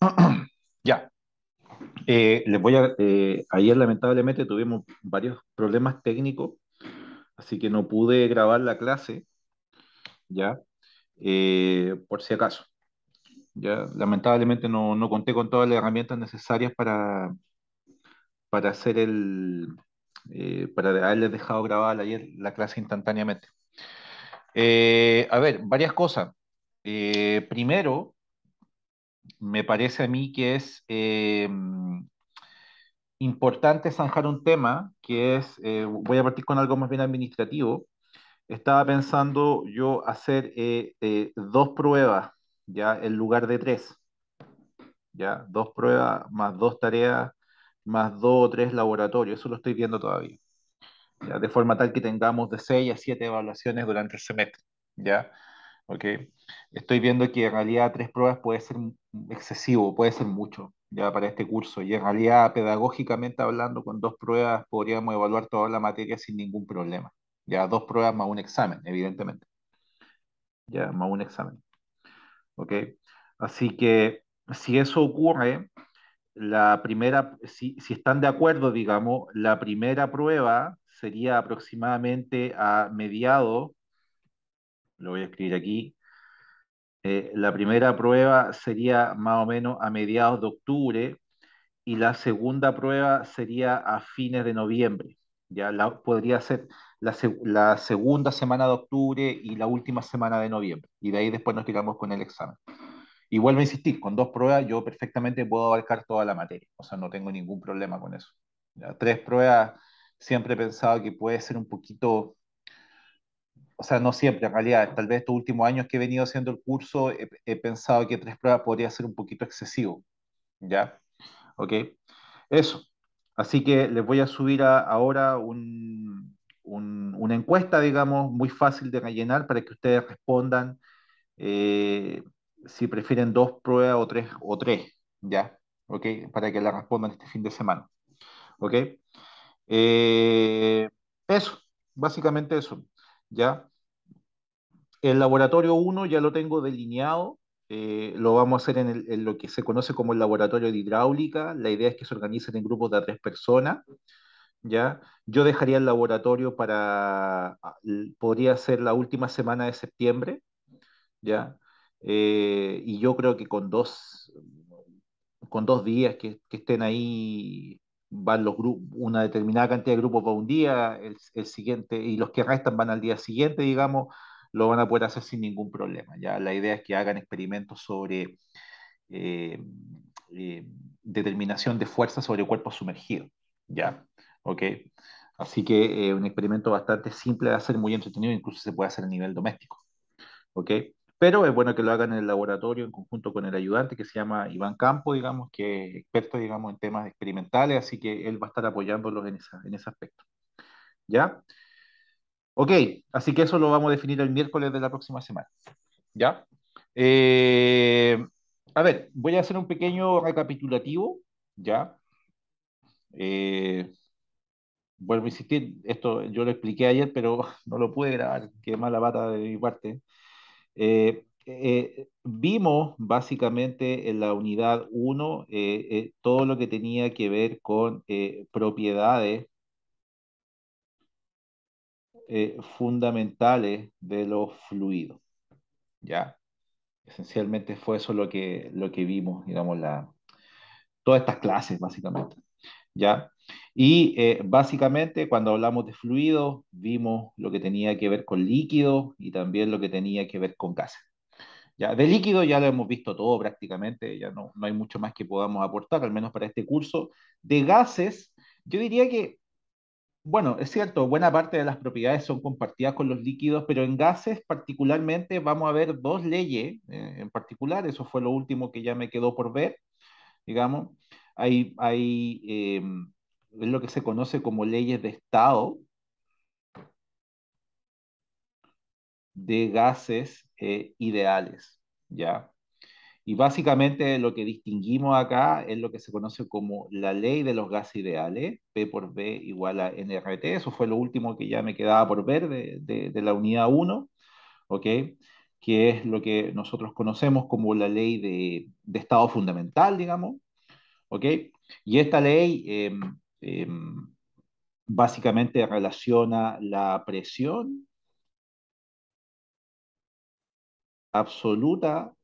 ya. Eh, les voy a. Eh, ayer, lamentablemente, tuvimos varios problemas técnicos, así que no pude grabar la clase, ya, eh, por si acaso. Ya, lamentablemente no, conté con todas las herramientas necesarias para, para hacer el. para haberles dejado grabar ayer la clase instantáneamente. a ver, varias cosas. primero, me parece a mí que es eh, importante zanjar un tema que es, eh, voy a partir con algo más bien administrativo. Estaba pensando yo hacer eh, dos pruebas, ya en lugar de tres. Ya, dos pruebas más dos tareas más dos o tres laboratorios, eso lo estoy viendo todavía. De forma tal que tengamos de seis a siete evaluaciones durante el semestre. ¿ya? ¿okay? Estoy viendo que en realidad tres pruebas puede ser excesivo, puede ser mucho ya para este curso. Y en realidad, pedagógicamente hablando, con dos pruebas podríamos evaluar toda la materia sin ningún problema. Ya dos pruebas más un examen, evidentemente. Ya, más un examen. ¿Ok? Así que si eso ocurre, la primera, si, si están de acuerdo, digamos, la primera prueba sería aproximadamente a mediado lo voy a escribir aquí. Eh, la primera prueba sería más o menos a mediados de octubre y la segunda prueba sería a fines de noviembre. Ya la, podría ser la, segunda semana de octubre y la última semana de noviembre. Y de ahí después nos tiramos con el examen. Y vuelvo a insistir, con dos pruebas yo perfectamente puedo abarcar toda la materia. O sea, no tengo ningún problema con eso. tres pruebas siempre he pensado que puede ser un poquito o sea, no siempre en realidad, tal vez estos últimos años que he venido haciendo el curso he, pensado que tres pruebas podría ser un poquito excesivo, ¿ya? ¿Ok? Eso. Así que les voy a subir ahora un, una encuesta, digamos, muy fácil de rellenar para que ustedes respondan eh, si prefieren dos pruebas o tres, o tres, ¿ya? ¿Ok? Para que la respondan este fin de semana. ¿Ok? Eh, eso, básicamente eso. ¿ya? El laboratorio 1 ya lo tengo delineado, eh, lo vamos a hacer en, lo que se conoce como el laboratorio de hidráulica, la idea es que se organicen en grupos de tres personas, ¿ya? Yo dejaría el laboratorio para, ah, podría ser la última semana de septiembre, ¿ya? Eh, y yo creo que con dos, con dos días que estén ahí van los grupos, una determinada cantidad de grupos va un día, el, el, siguiente, y los que restan van al día siguiente, digamos, lo van a poder hacer sin ningún problema. Ya la idea es que hagan experimentos sobre eh, eh, determinación de fuerza sobre cuerpos sumergidos. Ya, ok. Así que eh, un experimento bastante simple de hacer, muy entretenido, incluso se puede hacer a nivel doméstico. ¿Ok? Pero es bueno que lo hagan en el laboratorio en conjunto con el ayudante que se llama Iván Campo, digamos, que es experto, digamos, en temas experimentales, así que él va a estar apoyándolos en, esa, en ese aspecto. ¿Ya? Ok, así que eso lo vamos a definir el miércoles de la próxima semana. ¿Ya? Eh, a ver, voy a hacer un pequeño recapitulativo, ¿ya? Eh, vuelvo a insistir, esto yo lo expliqué ayer, pero no lo pude grabar, qué mala bata de mi parte. Eh, eh, vimos básicamente en la unidad 1 eh, todo lo que tenía que ver con propiedades fundamentales de los fluidos. ¿Ya? Esencialmente fue eso lo que, lo que vimos, digamos, la, todas estas clases, básicamente. ¿Ya? Y eh, básicamente cuando hablamos de fluido vimos lo que tenía que ver con líquido y también lo que tenía que ver con gases. Ya, de líquido ya lo hemos visto todo prácticamente, ya no, no hay mucho más que podamos aportar, al menos para este curso. De gases, yo diría que, bueno, es cierto, buena parte de las propiedades son compartidas con los líquidos, pero en gases particularmente vamos a ver dos leyes eh, en particular, eso fue lo último que ya me quedó por ver, digamos. Hay, hay em, es lo que se conoce como leyes de Estado de gases eh, ideales, ¿ya? Y básicamente lo que distinguimos acá es lo que se conoce como la ley de los gases ideales, P por B igual a NRT, eso fue lo último que ya me quedaba por ver de, la unidad 1, ¿ok? que es lo que nosotros conocemos como la ley de, Estado fundamental, digamos, ¿ok? Y esta ley em, Em, básicamente relaciona la presión absoluta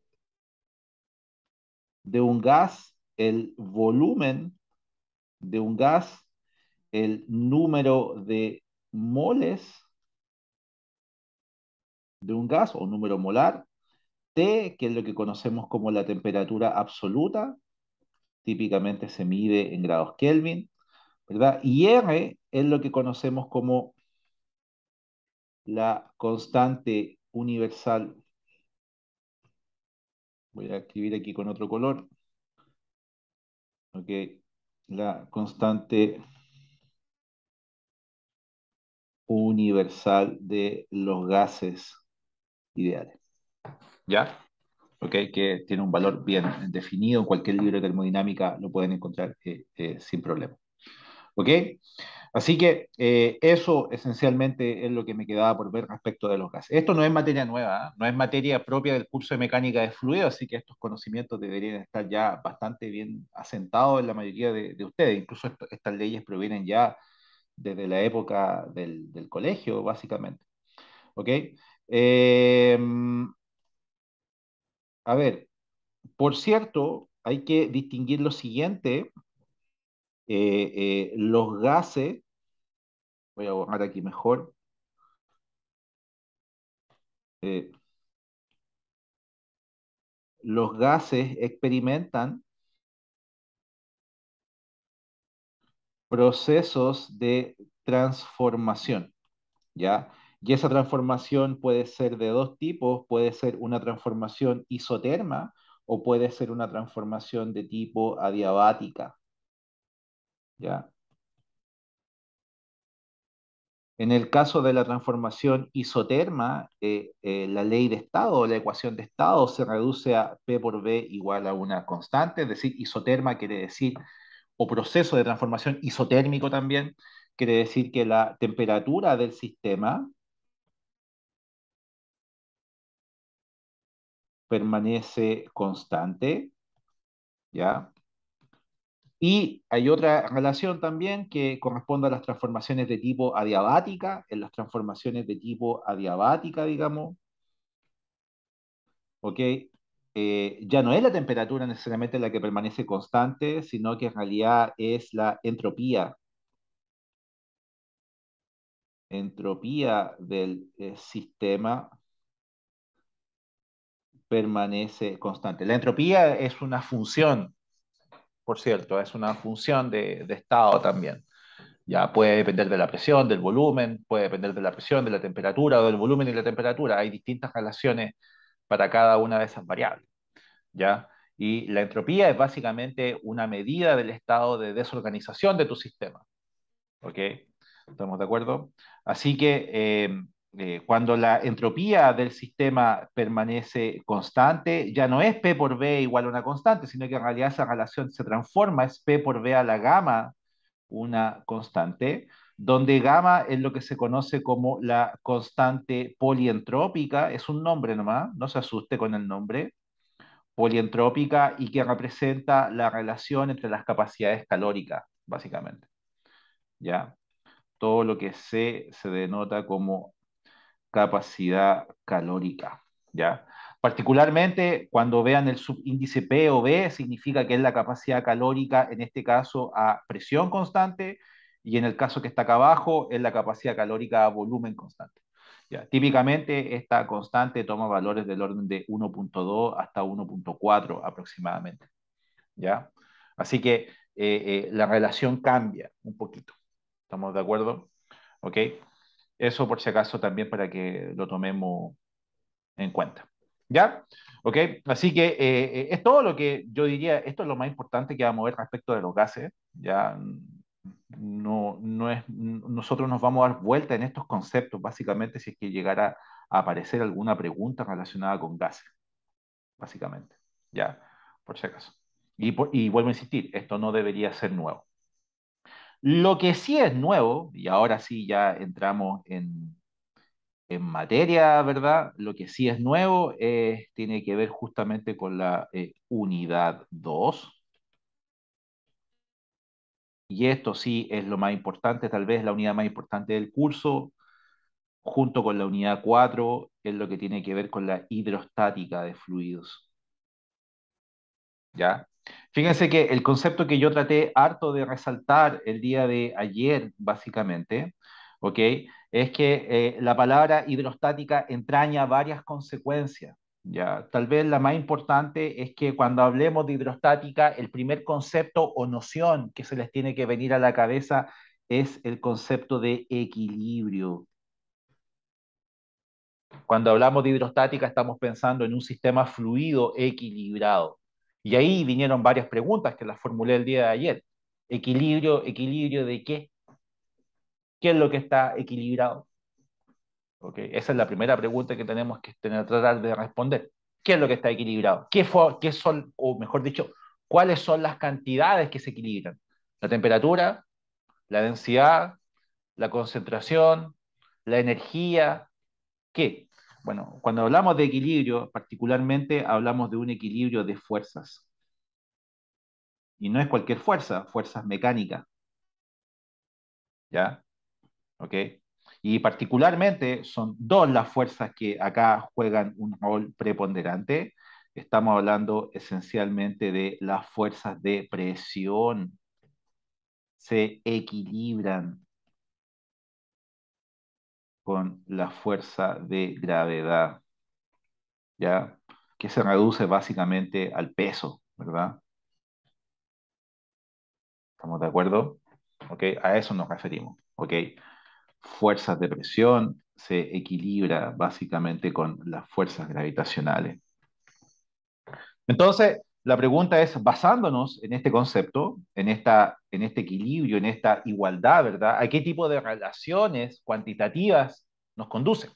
de un gas, el volumen de un gas, el número de moles de un gas o número molar, T, que es lo que conocemos como la temperatura absoluta, típicamente se mide en grados Kelvin, y R es lo que conocemos como la constante universal. Voy a escribir aquí con otro color. Ok, la constante universal de los gases ideales. ¿Ya? Ok, que tiene un valor bien definido. En cualquier libro de termodinámica lo pueden encontrar eh, eh, sin problema. ¿Ok? Así que eh, eso esencialmente es lo que me quedaba por ver respecto de los gases. Esto no es materia nueva, ¿eh? no es materia propia del curso de mecánica de fluido, así que estos conocimientos deberían estar ya bastante bien asentados en la mayoría de, ustedes. Incluso estas leyes provienen ya desde la época del, colegio, básicamente. ¿Ok? Em, a ver, por cierto, hay que distinguir lo siguiente eh, eh, los gases, voy a borrar aquí mejor, eh, los gases experimentan procesos de transformación, ¿ya? Y esa transformación puede ser de dos tipos, puede ser una transformación isoterma o puede ser una transformación de tipo adiabática, ¿ya? En el caso de la transformación isoterma, eh, eh, la ley de estado, o la ecuación de estado, se reduce a P por B igual a una constante, es decir, isoterma quiere decir, o proceso de transformación isotérmico también, quiere decir que la temperatura del sistema permanece constante, ¿ya? Y hay otra relación también que corresponde a las transformaciones de tipo adiabática, en las transformaciones de tipo adiabática, digamos, eh, ya no es la temperatura necesariamente la que permanece constante, sino que en realidad es la entropía. Entropía del eh, sistema permanece constante. La entropía es una función por cierto, es una función de, estado también. Ya puede depender de la presión, del volumen, puede depender de la presión, de la temperatura o del volumen y la temperatura. Hay distintas relaciones para cada una de esas variables. ¿ya? Y la entropía es básicamente una medida del estado de desorganización de tu sistema. ¿Ok? ¿Estamos de acuerdo? Así que eh, eh, cuando la entropía del sistema permanece constante, ya no es P por B igual a una constante, sino que en realidad esa relación se transforma, es P por B a la gamma, una constante, donde gamma es lo que se conoce como la constante polientrópica, es un nombre nomás, no se asuste con el nombre, polientrópica y que representa la relación entre las capacidades calóricas, básicamente. ¿Ya? Todo lo que C se denota como capacidad calórica, ¿ya? Particularmente cuando vean el subíndice P o B, significa que es la capacidad calórica, en este caso, a presión constante, y en el caso que está acá abajo, es la capacidad calórica a volumen constante. ¿ya? Típicamente esta constante toma valores del orden de 1.2 hasta 1.4 aproximadamente. ¿ya? Así que eh, eh, la relación cambia un poquito. ¿Estamos de acuerdo? ¿Ok? Eso por si acaso también para que lo tomemos en cuenta. ¿Ya? ¿Ok? Así que eh, es todo lo que yo diría, esto es lo más importante que vamos a ver respecto de los gases, ¿ya? No, no es, nosotros nos vamos a dar vuelta en estos conceptos, básicamente, si es que llegara a aparecer alguna pregunta relacionada con gases, básicamente, ¿ya? Por si acaso. y vuelvo a insistir, esto no debería ser nuevo. Lo que sí es nuevo, y ahora sí ya entramos en, en materia, ¿verdad? Lo que sí es nuevo tiene que ver justamente con la eh, unidad 2. Y esto sí es lo más importante, tal vez la unidad más importante del curso, junto con la unidad 4, es lo que tiene que ver con la hidrostática de fluidos. ¿Ya? Fíjense que el concepto que yo traté harto de resaltar el día de ayer, básicamente, Es que eh, la palabra hidrostática entraña varias consecuencias. Ya, tal vez la más importante es que cuando hablemos de hidrostática, el primer concepto o noción que se les tiene que venir a la cabeza es el concepto de equilibrio. Cuando hablamos de hidrostática estamos pensando en un sistema fluido equilibrado. Y ahí vinieron varias preguntas que las formulé el día de ayer. Equilibrio, equilibrio de qué? ¿Qué es lo que está equilibrado? Esa es la primera pregunta que tenemos que tener, tratar de responder. ¿Qué es lo que está equilibrado? ¿Qué, fue, ¿Qué son, o mejor dicho, cuáles son las cantidades que se equilibran? La temperatura, la densidad, la concentración, la energía, ¿qué? Bueno, cuando hablamos de equilibrio, particularmente hablamos de un equilibrio de fuerzas. Y no es cualquier fuerza, fuerzas mecánicas. ¿Ya? ¿Ok? Y particularmente son dos las fuerzas que acá juegan un rol preponderante. Estamos hablando esencialmente de las fuerzas de presión. Se equilibran con la fuerza de gravedad, ¿ya? Que se reduce básicamente al peso, ¿verdad? ¿Estamos de acuerdo? ¿Ok? A eso nos referimos, ¿ok? Fuerzas de presión se equilibra básicamente con las fuerzas gravitacionales. Entonces, la pregunta es, basándonos en este concepto, en, esta, en este equilibrio, en esta igualdad, ¿verdad? ¿A qué tipo de relaciones cuantitativas nos conducen?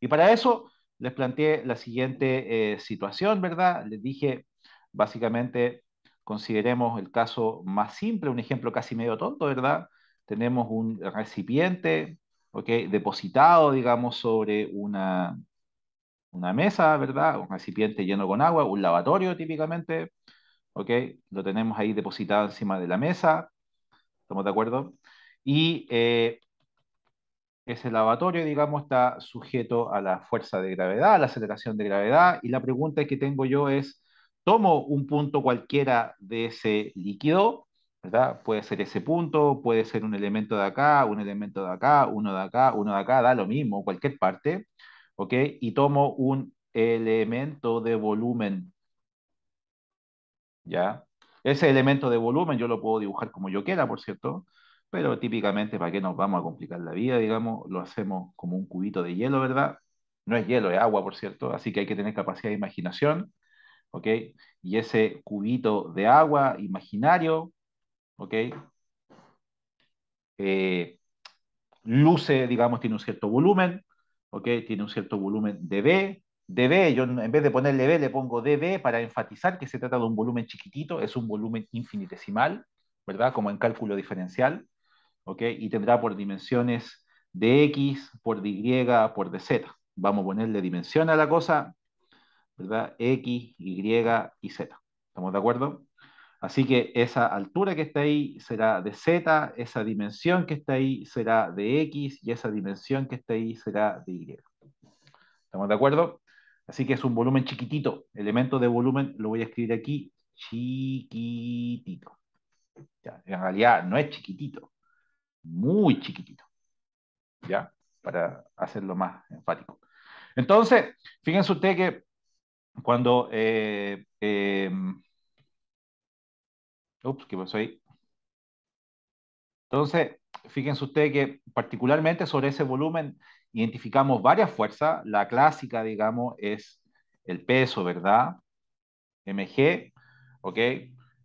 Y para eso les planteé la siguiente eh, situación, ¿verdad? Les dije, básicamente, consideremos el caso más simple, un ejemplo casi medio tonto, ¿verdad? Tenemos un recipiente, ¿ok? Depositado, digamos, sobre una, una mesa, ¿verdad? Un recipiente lleno con agua, un lavatorio típicamente, ¿ok? Lo tenemos ahí depositado encima de la mesa, ¿estamos de acuerdo? Y eh, ese lavatorio, digamos, está sujeto a la fuerza de gravedad, a la aceleración de gravedad, y la pregunta que tengo yo es, tomo un punto cualquiera de ese líquido, ¿verdad? Puede ser ese punto, puede ser un elemento de acá, un elemento de acá, uno de acá, uno de acá, da lo mismo, cualquier parte, y tomo un elemento de volumen, ¿ya? Ese elemento de volumen yo lo puedo dibujar como yo quiera, por cierto, pero típicamente, ¿para qué nos vamos a complicar la vida? Digamos, lo hacemos como un cubito de hielo, ¿verdad? No es hielo, es agua, por cierto, así que hay que tener capacidad de imaginación, Y ese cubito de agua imaginario, ¿ok? Eh, luce, digamos, tiene un cierto volumen, tiene un cierto volumen dB. dB, yo en vez de ponerle B le pongo dB para enfatizar que se trata de un volumen chiquitito, es un volumen infinitesimal, ¿verdad? Como en cálculo diferencial, ¿ok? Y tendrá por dimensiones de X, por Y, por Z. Vamos a ponerle dimensión a la cosa, ¿verdad? X, Y y Z. ¿Estamos de acuerdo? Así que esa altura que está ahí será de z, esa dimensión que está ahí será de x y esa dimensión que está ahí será de y. ¿Estamos de acuerdo? Así que es un volumen chiquitito. Elemento de volumen lo voy a escribir aquí, chiquitito. en realidad no es chiquitito, muy chiquitito. ¿Ya? Para hacerlo más enfático. Entonces, fíjense ustedes que cuando... Eh, em, Ups, uh, pues, ¿qué pasó ahí? Entonces, fíjense ustedes que particularmente sobre ese volumen identificamos varias fuerzas. La clásica, digamos, es el peso, ¿verdad? mg, ¿ok?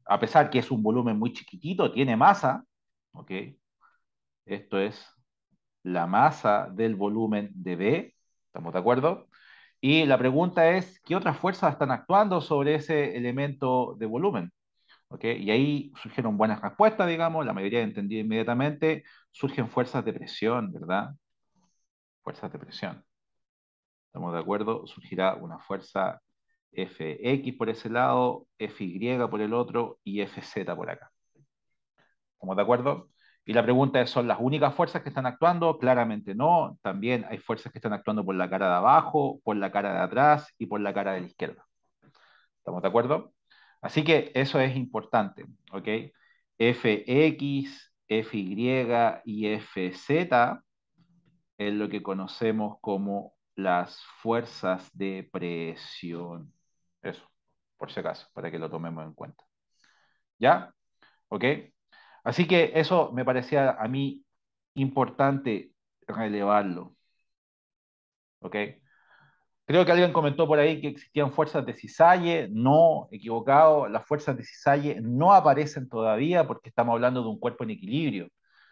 A pesar que es un volumen muy chiquitito, tiene masa, ¿ok? Esto es la masa del volumen de B, ¿estamos de acuerdo? Y la pregunta es, ¿qué otras fuerzas están actuando sobre ese elemento de volumen? Y ahí surgieron buenas respuestas, digamos, la mayoría entendió inmediatamente, surgen fuerzas de presión, ¿verdad? Fuerzas de presión. ¿Estamos de acuerdo? Surgirá una fuerza FX por ese lado, FY por el otro y FZ por acá. ¿Estamos de acuerdo? Y la pregunta es, ¿son las únicas fuerzas que están actuando? Claramente no. También hay fuerzas que están actuando por la cara de abajo, por la cara de atrás y por la cara de la izquierda. ¿Estamos de acuerdo? Así que eso es importante, ¿ok? Fx, Fy y Fz es lo que conocemos como las fuerzas de presión. Eso, por si acaso, para que lo tomemos en cuenta. ¿Ya? ¿Ok? Así que eso me parecía a mí importante relevarlo. ¿Ok? Creo que alguien comentó por ahí que existían fuerzas de cizalle, no, equivocado, las fuerzas de cizalle no aparecen todavía porque estamos hablando de un cuerpo en equilibrio.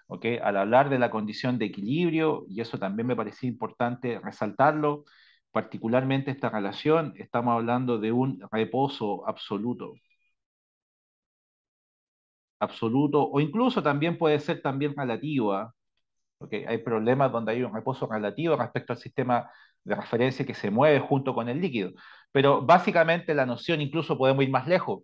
Ok, Al hablar de la condición de equilibrio, y eso también me parecía importante resaltarlo, particularmente esta relación, estamos hablando de un reposo absoluto. Absoluto, o incluso también puede ser también relativa. Ok, Hay problemas donde hay un reposo relativo respecto al sistema de referencia que se mueve junto con el líquido. Pero básicamente la noción, incluso podemos ir más lejos,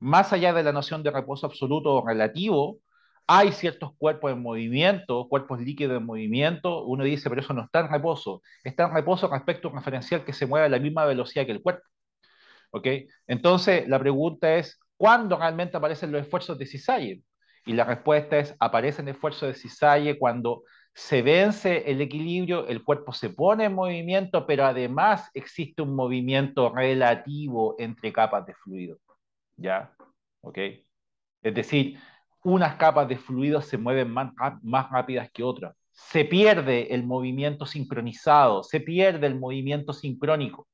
más allá de la noción de reposo absoluto o relativo, hay ciertos cuerpos en movimiento, cuerpos líquidos en movimiento, uno dice, pero eso no está en reposo, está en reposo respecto a un referencial que se mueve a la misma velocidad que el cuerpo. ¿Ok? Entonces, la pregunta es, ¿cuándo realmente aparecen los esfuerzos de cisalle? Y la respuesta es, aparecen esfuerzos de cisalle cuando se vence el equilibrio, el cuerpo se pone en movimiento, pero además existe un movimiento relativo entre capas de fluido. ¿Ya? ¿Ok? Es decir, unas capas de fluido se mueven más, más rápidas que otras. Se pierde el movimiento sincronizado, se pierde el movimiento sincrónico.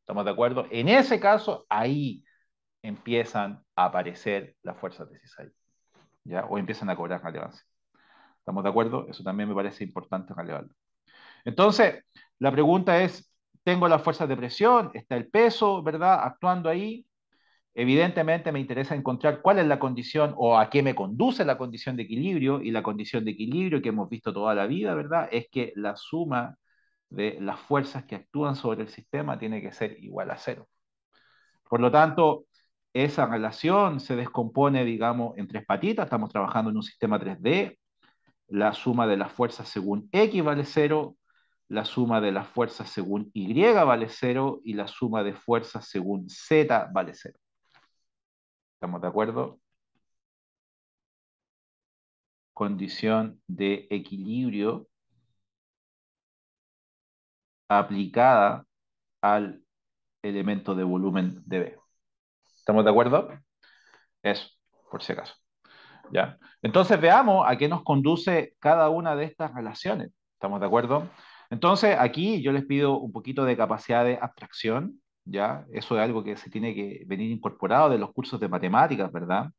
¿Estamos de acuerdo? En ese caso, ahí empiezan a aparecer las fuerzas de Cisai. ¿ya? O empiezan a cobrar relevancia. ¿Estamos de acuerdo? Eso también me parece importante relevarlo. Entonces, la pregunta es, tengo las fuerzas de presión, está el peso, ¿verdad? Actuando ahí. Evidentemente me interesa encontrar cuál es la condición o a qué me conduce la condición de equilibrio y la condición de equilibrio que hemos visto toda la vida, ¿verdad? Es que la suma de las fuerzas que actúan sobre el sistema tiene que ser igual a cero. Por lo tanto, esa relación se descompone, digamos, en tres patitas. Estamos trabajando en un sistema 3D la suma de las fuerzas según X vale cero, la suma de las fuerzas según Y vale 0 y la suma de fuerzas según Z vale cero. ¿Estamos de acuerdo? Condición de equilibrio aplicada al elemento de volumen de B. ¿Estamos de acuerdo? Eso, por si acaso. Entonces veamos a qué nos conduce cada una de estas relaciones. ¿Estamos de acuerdo? Entonces aquí yo les pido un poquito de capacidad de abstracción, ¿ya? Eso es algo que se tiene que venir incorporado de los cursos de matemáticas, ¿verdad?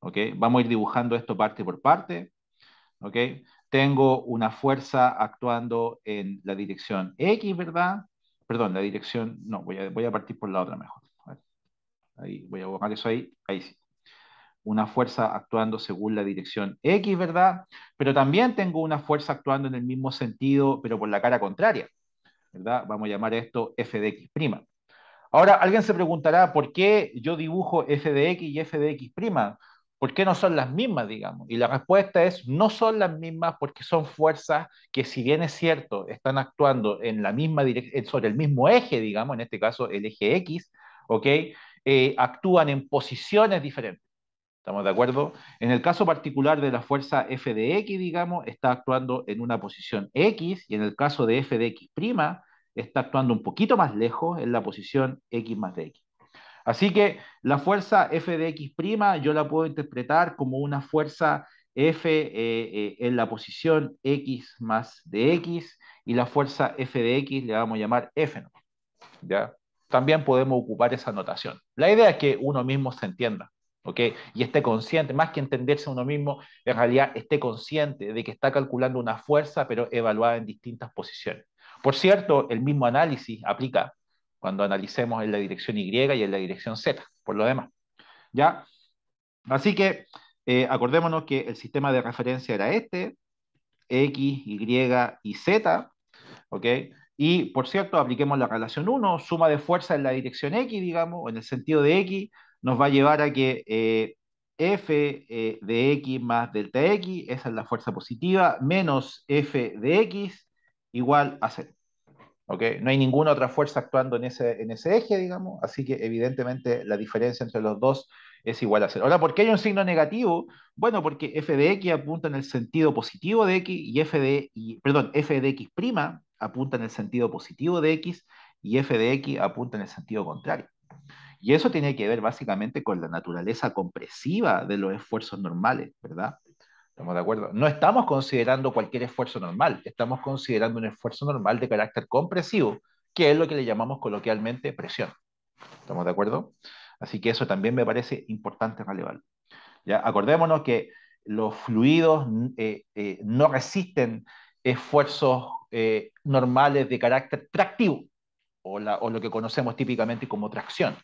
¿Okay? Vamos a ir dibujando esto parte por parte, ¿ok? Tengo una fuerza actuando en la dirección X, ¿verdad? Perdón, la dirección, no, voy a, voy a partir por la otra mejor. Ahí, voy a borrar eso ahí, ahí sí una fuerza actuando según la dirección X, ¿verdad? Pero también tengo una fuerza actuando en el mismo sentido, pero por la cara contraria, ¿verdad? Vamos a llamar esto F de X'. Ahora, alguien se preguntará, ¿por qué yo dibujo F de X y F de X'? ¿Por qué no son las mismas, digamos? Y la respuesta es, no son las mismas porque son fuerzas que, si bien es cierto, están actuando en la misma sobre el mismo eje, digamos, en este caso el eje X, ¿ok? Eh, actúan en posiciones diferentes. ¿Estamos de acuerdo? En el caso particular de la fuerza F de X, digamos, está actuando en una posición X y en el caso de F de X' está actuando un poquito más lejos en la posición X más de X. Así que la fuerza F de X' yo la puedo interpretar como una fuerza F eh, eh, en la posición X más de X y la fuerza F de X le vamos a llamar F. ¿Ya? También podemos ocupar esa notación. La idea es que uno mismo se entienda. Y esté consciente, más que entenderse a uno mismo, en realidad esté consciente de que está calculando una fuerza, pero evaluada en distintas posiciones. Por cierto, el mismo análisis aplica cuando analicemos en la dirección Y y en la dirección Z, por lo demás. ¿Ya? Así que eh, acordémonos que el sistema de referencia era este, X, Y y Z, Y, por cierto, apliquemos la relación 1, suma de fuerza en la dirección X, digamos, en el sentido de X, nos va a llevar a que eh, f eh, de x más delta x, esa es la fuerza positiva, menos f de x igual a cero. ¿Okay? No hay ninguna otra fuerza actuando en ese, en ese eje, digamos, así que evidentemente la diferencia entre los dos es igual a cero. Ahora, ¿por qué hay un signo negativo? Bueno, porque f de x apunta en el sentido positivo de x y f de, y, perdón, f de x' apunta en el sentido positivo de x y f de x apunta en el sentido contrario. Y eso tiene que ver básicamente con la naturaleza compresiva de los esfuerzos normales, ¿verdad? ¿Estamos de acuerdo? No estamos considerando cualquier esfuerzo normal, estamos considerando un esfuerzo normal de carácter compresivo, que es lo que le llamamos coloquialmente presión. ¿Estamos de acuerdo? Así que eso también me parece importante relevarlo. ¿Ya? Acordémonos que los fluidos mm, eh, eh, no resisten esfuerzos eh, normales de carácter tractivo, o lo que conocemos típicamente como tracción.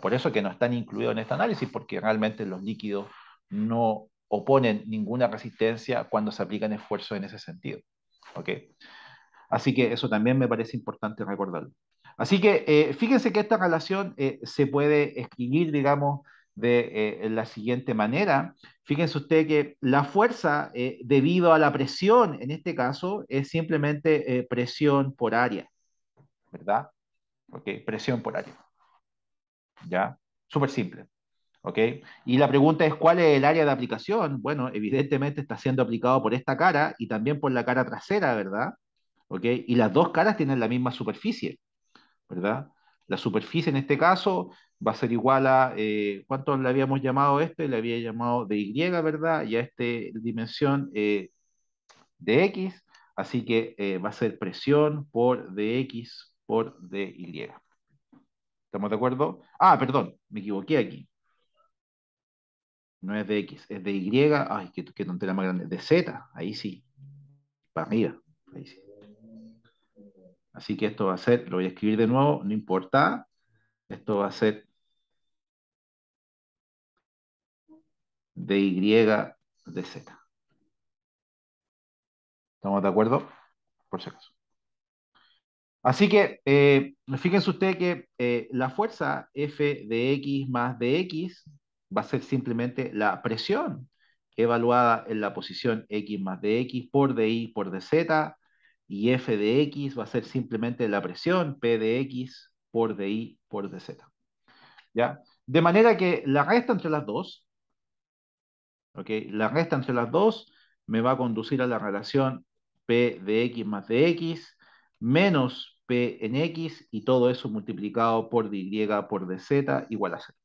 Por eso que no están incluidos en este análisis, porque realmente los líquidos no oponen ninguna resistencia cuando se aplican esfuerzos en ese sentido. ¿ok? Así que eso también me parece importante recordarlo. Así que eh, fíjense que esta relación eh, se puede escribir, digamos, de eh, la siguiente manera. Fíjense usted que la fuerza debido a la presión, en este caso, es simplemente presión por área, ¿verdad? Ok, presión por área. ¿ya? Súper simple. ¿Ok? Y la pregunta es, ¿cuál es el área de aplicación? Bueno, evidentemente está siendo aplicado por esta cara y también por la cara trasera, ¿verdad? ¿Ok? Y las dos caras tienen la misma superficie, ¿verdad? La superficie en este caso va a ser igual a, eh, ¿cuánto le habíamos llamado a este? Le había llamado de Y, ¿verdad? Y a este dimensión eh, de X, así que eh, va a ser presión por dx por dy. ¿Estamos de acuerdo? Ah, perdón, me equivoqué aquí. No es de X, es de Y. Ay, qué, más grande. De Z, ahí sí. Para mí. ahí sí. Así que esto va a ser, lo voy a escribir de nuevo, no importa. Esto va a ser de Y de Z. ¿Estamos de acuerdo? Por si acaso. Así que eh, fíjense ustedes que eh, la fuerza F de X más de X va a ser simplemente la presión evaluada en la posición X más de X por DI por DZ y F de X va a ser simplemente la presión P de X por DI por DZ. ¿Ya? De manera que la resta entre las dos, ok la resta entre las dos me va a conducir a la relación P de X más de X menos P en X y todo eso multiplicado por Y por DZ igual a 0.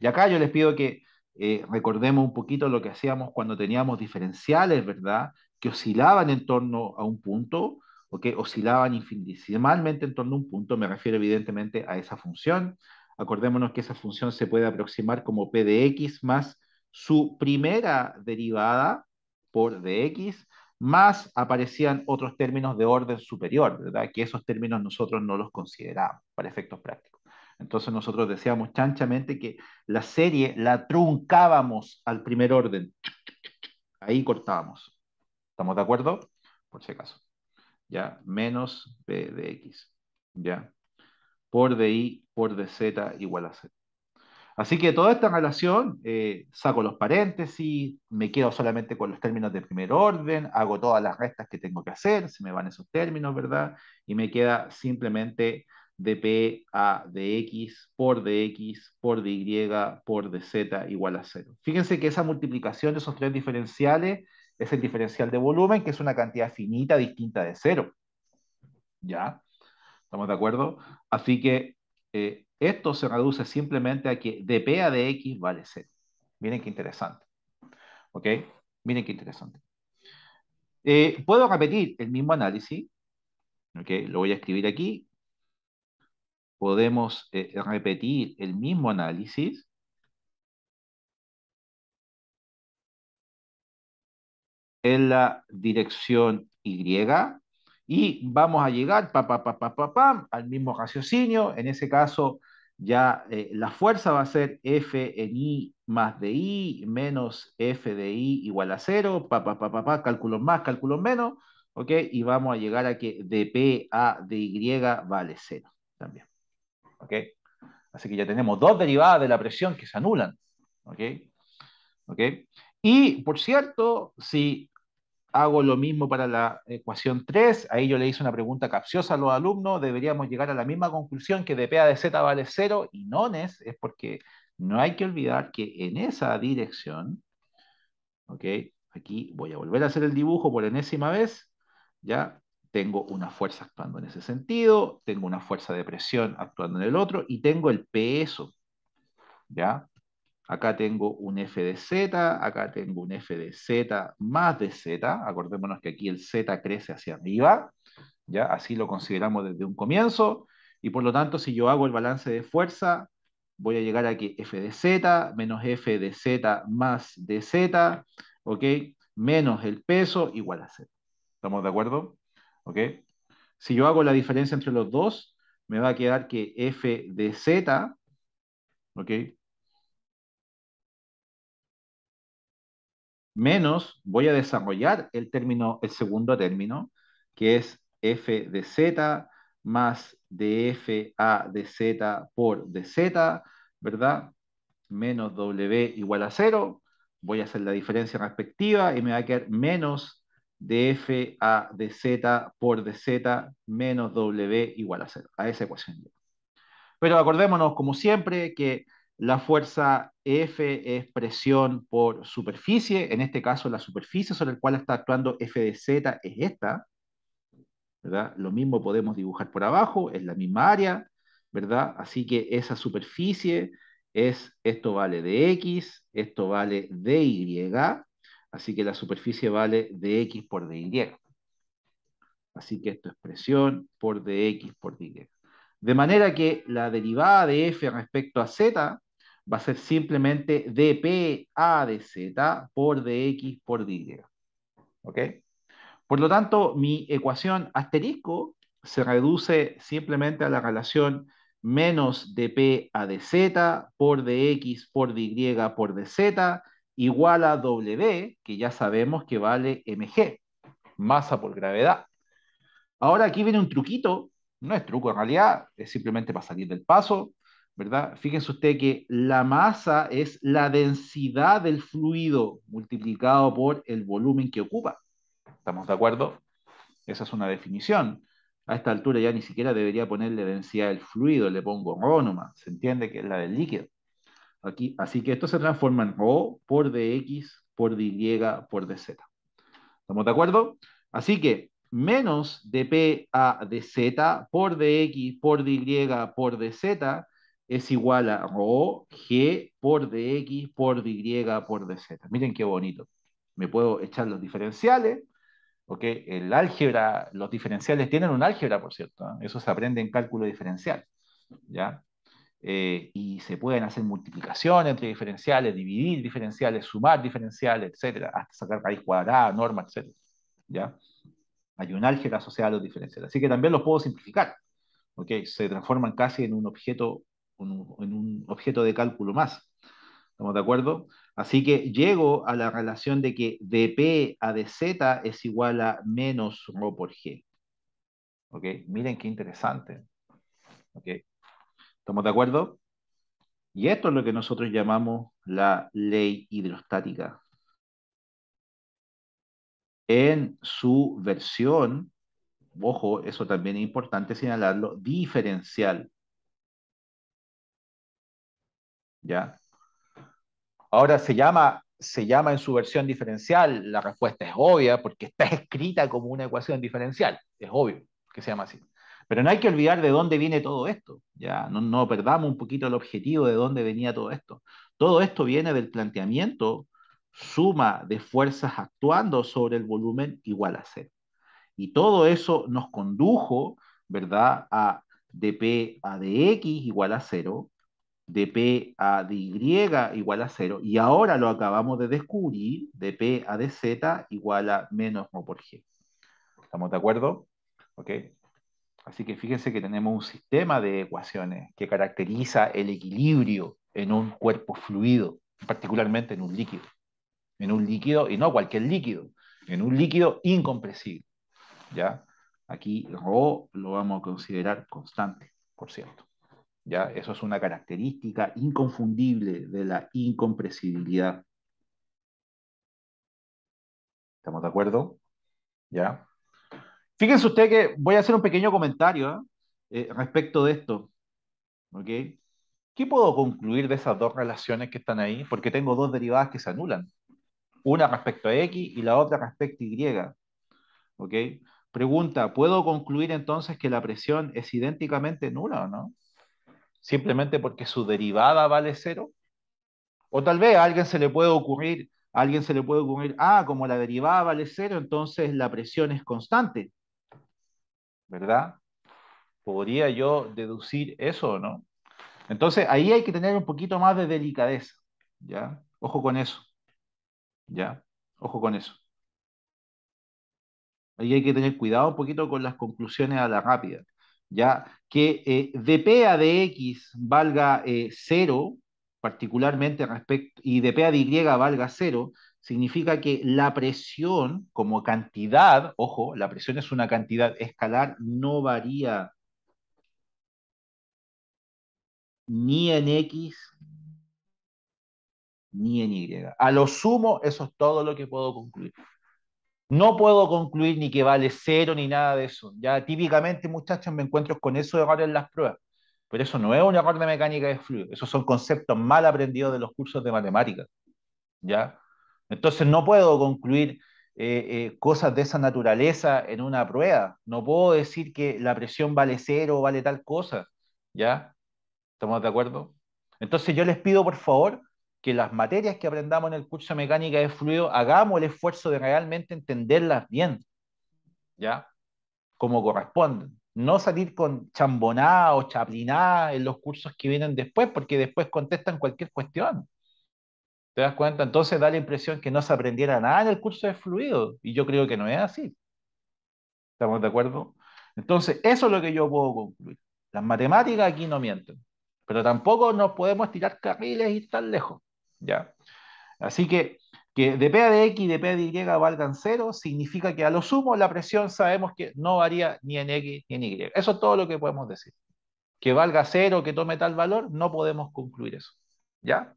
Y acá yo les pido que eh, recordemos un poquito lo que hacíamos cuando teníamos diferenciales, ¿verdad? Que oscilaban en torno a un punto, o que Oscilaban infinitesimalmente en torno a un punto, me refiero evidentemente a esa función. Acordémonos que esa función se puede aproximar como P de X más su primera derivada por dx más aparecían otros términos de orden superior, ¿verdad? Que esos términos nosotros no los considerábamos para efectos prácticos. Entonces nosotros decíamos chanchamente que la serie la truncábamos al primer orden. Ahí cortábamos. ¿Estamos de acuerdo? Por si acaso. Ya, menos B de X. Ya. Por de Y por de Z igual a Z. Así que toda esta relación, eh, saco los paréntesis, me quedo solamente con los términos de primer orden, hago todas las restas que tengo que hacer, se me van esos términos, ¿verdad? Y me queda simplemente dp a dx por dx por dy por dz igual a cero. Fíjense que esa multiplicación de esos tres diferenciales es el diferencial de volumen, que es una cantidad finita distinta de cero. ¿Ya? ¿Estamos de acuerdo? Así que eh, esto se reduce simplemente a que de a de X vale 0. Miren qué interesante. ¿Ok? Miren qué interesante. Eh, puedo repetir el mismo análisis. ¿Ok? Lo voy a escribir aquí. Podemos eh, repetir el mismo análisis. en la dirección Y y vamos a llegar pa, pa, pa, al mismo raciocinio, en ese caso ya eh, la fuerza va a ser F en I más de I menos F de I igual a cero, pa, pa, pa, pa, más, cálculo menos, ¿ok? Y vamos a llegar a que de P a de Y vale cero también, ¿ok? Así que ya tenemos dos derivadas de la presión que se anulan, ¿ok? ¿Ok? Y, por cierto, si Hago lo mismo para la ecuación 3. Ahí yo le hice una pregunta capciosa a los alumnos. Deberíamos llegar a la misma conclusión que de de Z vale 0 y no Es es porque no hay que olvidar que en esa dirección, ¿ok? Aquí voy a volver a hacer el dibujo por enésima vez. Ya tengo una fuerza actuando en ese sentido, tengo una fuerza de presión actuando en el otro y tengo el peso. ¿Ya? Acá tengo un f de z, acá tengo un f de z más de z. Acordémonos que aquí el z crece hacia arriba, ¿ya? Así lo consideramos desde un comienzo. Y por lo tanto, si yo hago el balance de fuerza, voy a llegar a que f de z menos f de z más de z, ¿ok? Menos el peso igual a z. ¿Estamos de acuerdo? ¿Ok? Si yo hago la diferencia entre los dos, me va a quedar que f de z, ¿ok? menos voy a desarrollar el término, el segundo término, que es f de z más df a de z por dz, ¿verdad? Menos w igual a cero, Voy a hacer la diferencia respectiva y me va a quedar menos df a de z por de dz menos w igual a cero. A esa ecuación. Pero acordémonos, como siempre, que la fuerza F es presión por superficie, en este caso la superficie sobre la cual está actuando F de Z es esta, Lo mismo podemos dibujar por abajo, es la misma área, ¿verdad? Así que esa superficie es, esto vale de X, esto vale de Y, así que la superficie vale de X por de Y. Así que esto es presión por X por Y. De manera que la derivada de f respecto a z va a ser simplemente dp a de z por dx por dy. ¿Ok? Por lo tanto, mi ecuación asterisco se reduce simplemente a la relación menos dp a de z por dx por dy por dz igual a W, que ya sabemos que vale mg, masa por gravedad. Ahora aquí viene un truquito, no es truco en realidad, es simplemente para salir del paso. ¿verdad? Fíjense usted que la masa es la densidad del fluido multiplicado por el volumen que ocupa. ¿Estamos de acuerdo? Esa es una definición. A esta altura ya ni siquiera debería ponerle densidad del fluido, le pongo Rho Se entiende que es la del líquido. Aquí, así que esto se transforma en o por dx por dy por dz. ¿Estamos de acuerdo? Así que menos de a dz por dx por dy por dz es igual a Rho G por dx por dy por dz. Miren qué bonito. Me puedo echar los diferenciales, ¿ok? El álgebra, los diferenciales tienen un álgebra, por cierto. ¿eh? Eso se aprende en cálculo diferencial, ¿ya? Eh, y se pueden hacer multiplicaciones entre diferenciales, dividir diferenciales, sumar diferenciales, etcétera, hasta sacar raíz cuadrada, norma, etc. ¿ya? Hay un álgebra asociada a los diferenciales. Así que también los puedo simplificar, ¿ok? Se transforman casi en un objeto en un objeto de cálculo más. ¿Estamos de acuerdo? Así que llego a la relación de que dp a dz es igual a menos rho por g. ¿Ok? Miren qué interesante. ¿Ok? ¿Estamos de acuerdo? Y esto es lo que nosotros llamamos la ley hidrostática. En su versión, ojo, eso también es importante señalarlo, diferencial. ¿ya? Ahora se llama, se llama en su versión diferencial, la respuesta es obvia porque está escrita como una ecuación diferencial, es obvio que se llama así. Pero no hay que olvidar de dónde viene todo esto, ¿ya? No, no perdamos un poquito el objetivo de dónde venía todo esto. Todo esto viene del planteamiento suma de fuerzas actuando sobre el volumen igual a cero. Y todo eso nos condujo, ¿verdad?, a dp a dx igual a cero, de P a DY igual a cero, Y ahora lo acabamos de descubrir, de P a DZ igual a menos rho por G. ¿Estamos de acuerdo? ¿Ok? Así que fíjense que tenemos un sistema de ecuaciones que caracteriza el equilibrio en un cuerpo fluido, particularmente en un líquido. En un líquido, y no cualquier líquido, en un líquido incompresible. ¿Ya? Aquí Rho lo vamos a considerar constante, por cierto. ¿ya? Eso es una característica inconfundible de la incompresibilidad. ¿Estamos de acuerdo? ¿Ya? Fíjense usted que voy a hacer un pequeño comentario ¿eh? Eh, respecto de esto. ¿Ok? ¿Qué puedo concluir de esas dos relaciones que están ahí? Porque tengo dos derivadas que se anulan. Una respecto a X y la otra respecto a Y. ¿Ok? Pregunta, ¿puedo concluir entonces que la presión es idénticamente nula o no? simplemente porque su derivada vale cero. O tal vez a alguien se le puede ocurrir, alguien se le puede ocurrir, ah, como la derivada vale cero, entonces la presión es constante. ¿Verdad? ¿Podría yo deducir eso o no? Entonces ahí hay que tener un poquito más de delicadeza, ¿ya? Ojo con eso, ¿ya? Ojo con eso. Ahí hay que tener cuidado un poquito con las conclusiones a la rápida. ¿ya? Que eh, dp de x valga eh, cero, particularmente respecto, y dp de y valga cero, significa que la presión como cantidad, ojo, la presión es una cantidad escalar, no varía ni en X ni en Y. A lo sumo, eso es todo lo que puedo concluir. No puedo concluir ni que vale cero ni nada de eso. Ya típicamente, muchachos, me encuentro con eso de en las pruebas. Pero eso no es un error de mecánica de fluido. Esos son conceptos mal aprendidos de los cursos de matemáticas. ¿Ya? Entonces no puedo concluir eh, eh, cosas de esa naturaleza en una prueba. No puedo decir que la presión vale cero o vale tal cosa. ¿Ya? ¿Estamos de acuerdo? Entonces yo les pido, por favor, que las materias que aprendamos en el curso de mecánica de fluido, hagamos el esfuerzo de realmente entenderlas bien, ¿ya? Como corresponden. No salir con chamboná o chapliná en los cursos que vienen después, porque después contestan cualquier cuestión. ¿Te das cuenta? Entonces da la impresión que no se aprendiera nada en el curso de fluido, y yo creo que no es así. ¿Estamos de acuerdo? Entonces, eso es lo que yo puedo concluir. Las matemáticas aquí no mienten, pero tampoco nos podemos tirar carriles y ir tan lejos. ¿ya? Así que que de P de X y de P de Y valgan cero, significa que a lo sumo la presión sabemos que no varía ni en X ni en Y. Eso es todo lo que podemos decir. Que valga cero, que tome tal valor, no podemos concluir eso. ¿Ya?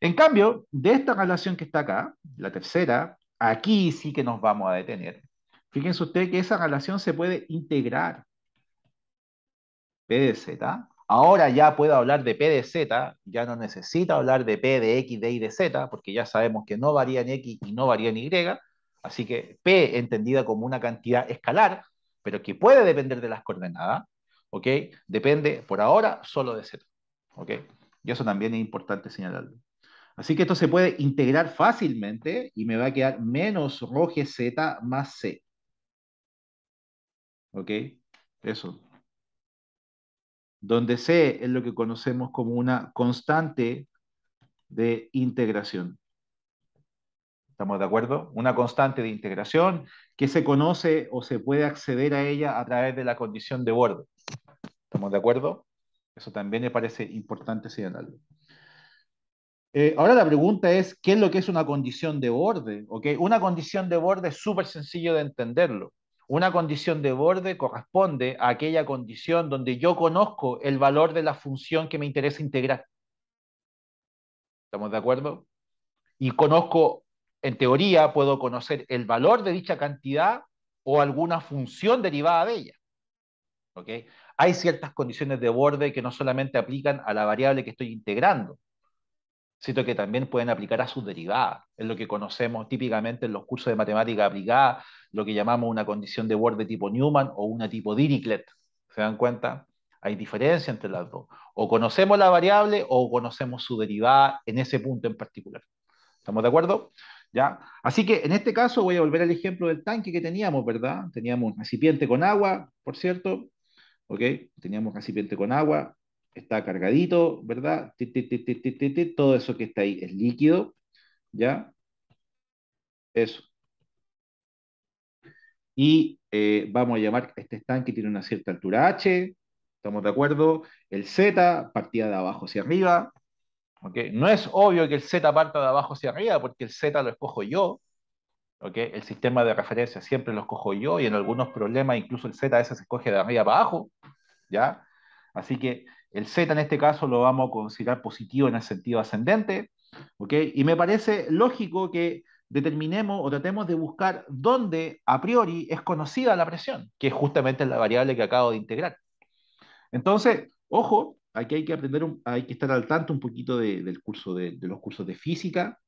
En cambio, de esta relación que está acá, la tercera, aquí sí que nos vamos a detener. Fíjense ustedes que esa relación se puede integrar. P de Z Ahora ya puedo hablar de P de Z, ya no necesito hablar de P de X, de Y, de Z, porque ya sabemos que no varía en X y no varía en Y. Así que P entendida como una cantidad escalar, pero que puede depender de las coordenadas, ¿ok? Depende por ahora solo de Z, ¿ok? Y eso también es importante señalarlo. Así que esto se puede integrar fácilmente y me va a quedar menos roje Z más C. ¿Ok? Eso donde C es lo que conocemos como una constante de integración. ¿Estamos de acuerdo? Una constante de integración que se conoce o se puede acceder a ella a través de la condición de borde. ¿Estamos de acuerdo? Eso también me parece importante señalarlo. Eh, ahora la pregunta es, ¿qué es lo que es una condición de borde? ¿Okay? Una condición de borde es súper sencillo de entenderlo. Una condición de borde corresponde a aquella condición donde yo conozco el valor de la función que me interesa integrar. ¿Estamos de acuerdo? Y conozco, en teoría, puedo conocer el valor de dicha cantidad o alguna función derivada de ella. Hay ciertas condiciones de borde que no solamente aplican a la variable que estoy integrando, sino que también pueden aplicar a su derivada Es lo que conocemos típicamente en los cursos de matemática aplicada, lo que llamamos una condición de Word de tipo Newman o una tipo Dirichlet. ¿Se dan cuenta? Hay diferencia entre las dos. O conocemos la variable o conocemos su derivada en ese punto en particular. ¿Estamos de acuerdo? ¿Ya? Así que en este caso voy a volver al ejemplo del tanque que teníamos, ¿verdad? Teníamos un recipiente con agua, por cierto. Teníamos un recipiente con agua, está cargadito, ¿verdad? Todo eso que está ahí es líquido, ¿ya? Eso. Y eh, vamos a llamar, este estanque tiene una cierta altura H, ¿estamos de acuerdo? El Z, partida de abajo hacia arriba, ¿ok? No es obvio que el Z parta de abajo hacia arriba, porque el Z lo escojo yo, ¿ok? El sistema de referencia siempre lo escojo yo, y en algunos problemas incluso el Z a veces se escoge de arriba para abajo, ¿ya? Así que el Z en este caso lo vamos a considerar positivo en el sentido ascendente, ¿ok? Y me parece lógico que determinemos o tratemos de buscar dónde a priori es conocida la presión, que es justamente la variable que acabo de integrar. Entonces, ojo, aquí hay que aprender, hay que estar al tanto un poquito del curso de los cursos de física,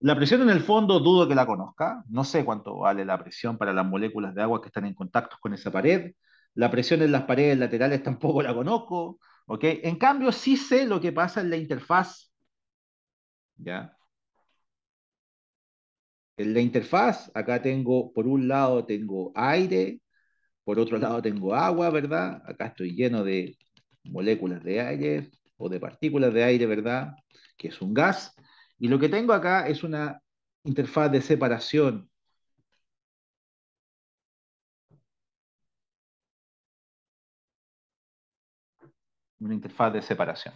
la presión en el fondo dudo que la conozca, no sé cuánto vale la presión para las moléculas de agua que están en contacto con esa pared, la presión en las paredes laterales tampoco la conozco, En cambio, sí sé lo que pasa en la interfaz, ¿ya? En la interfaz, acá tengo, por un lado tengo aire, por otro lado tengo agua, ¿verdad? Acá estoy lleno de moléculas de aire o de partículas de aire, ¿verdad? Que es un gas. Y lo que tengo acá es una interfaz de separación, una interfaz de separación.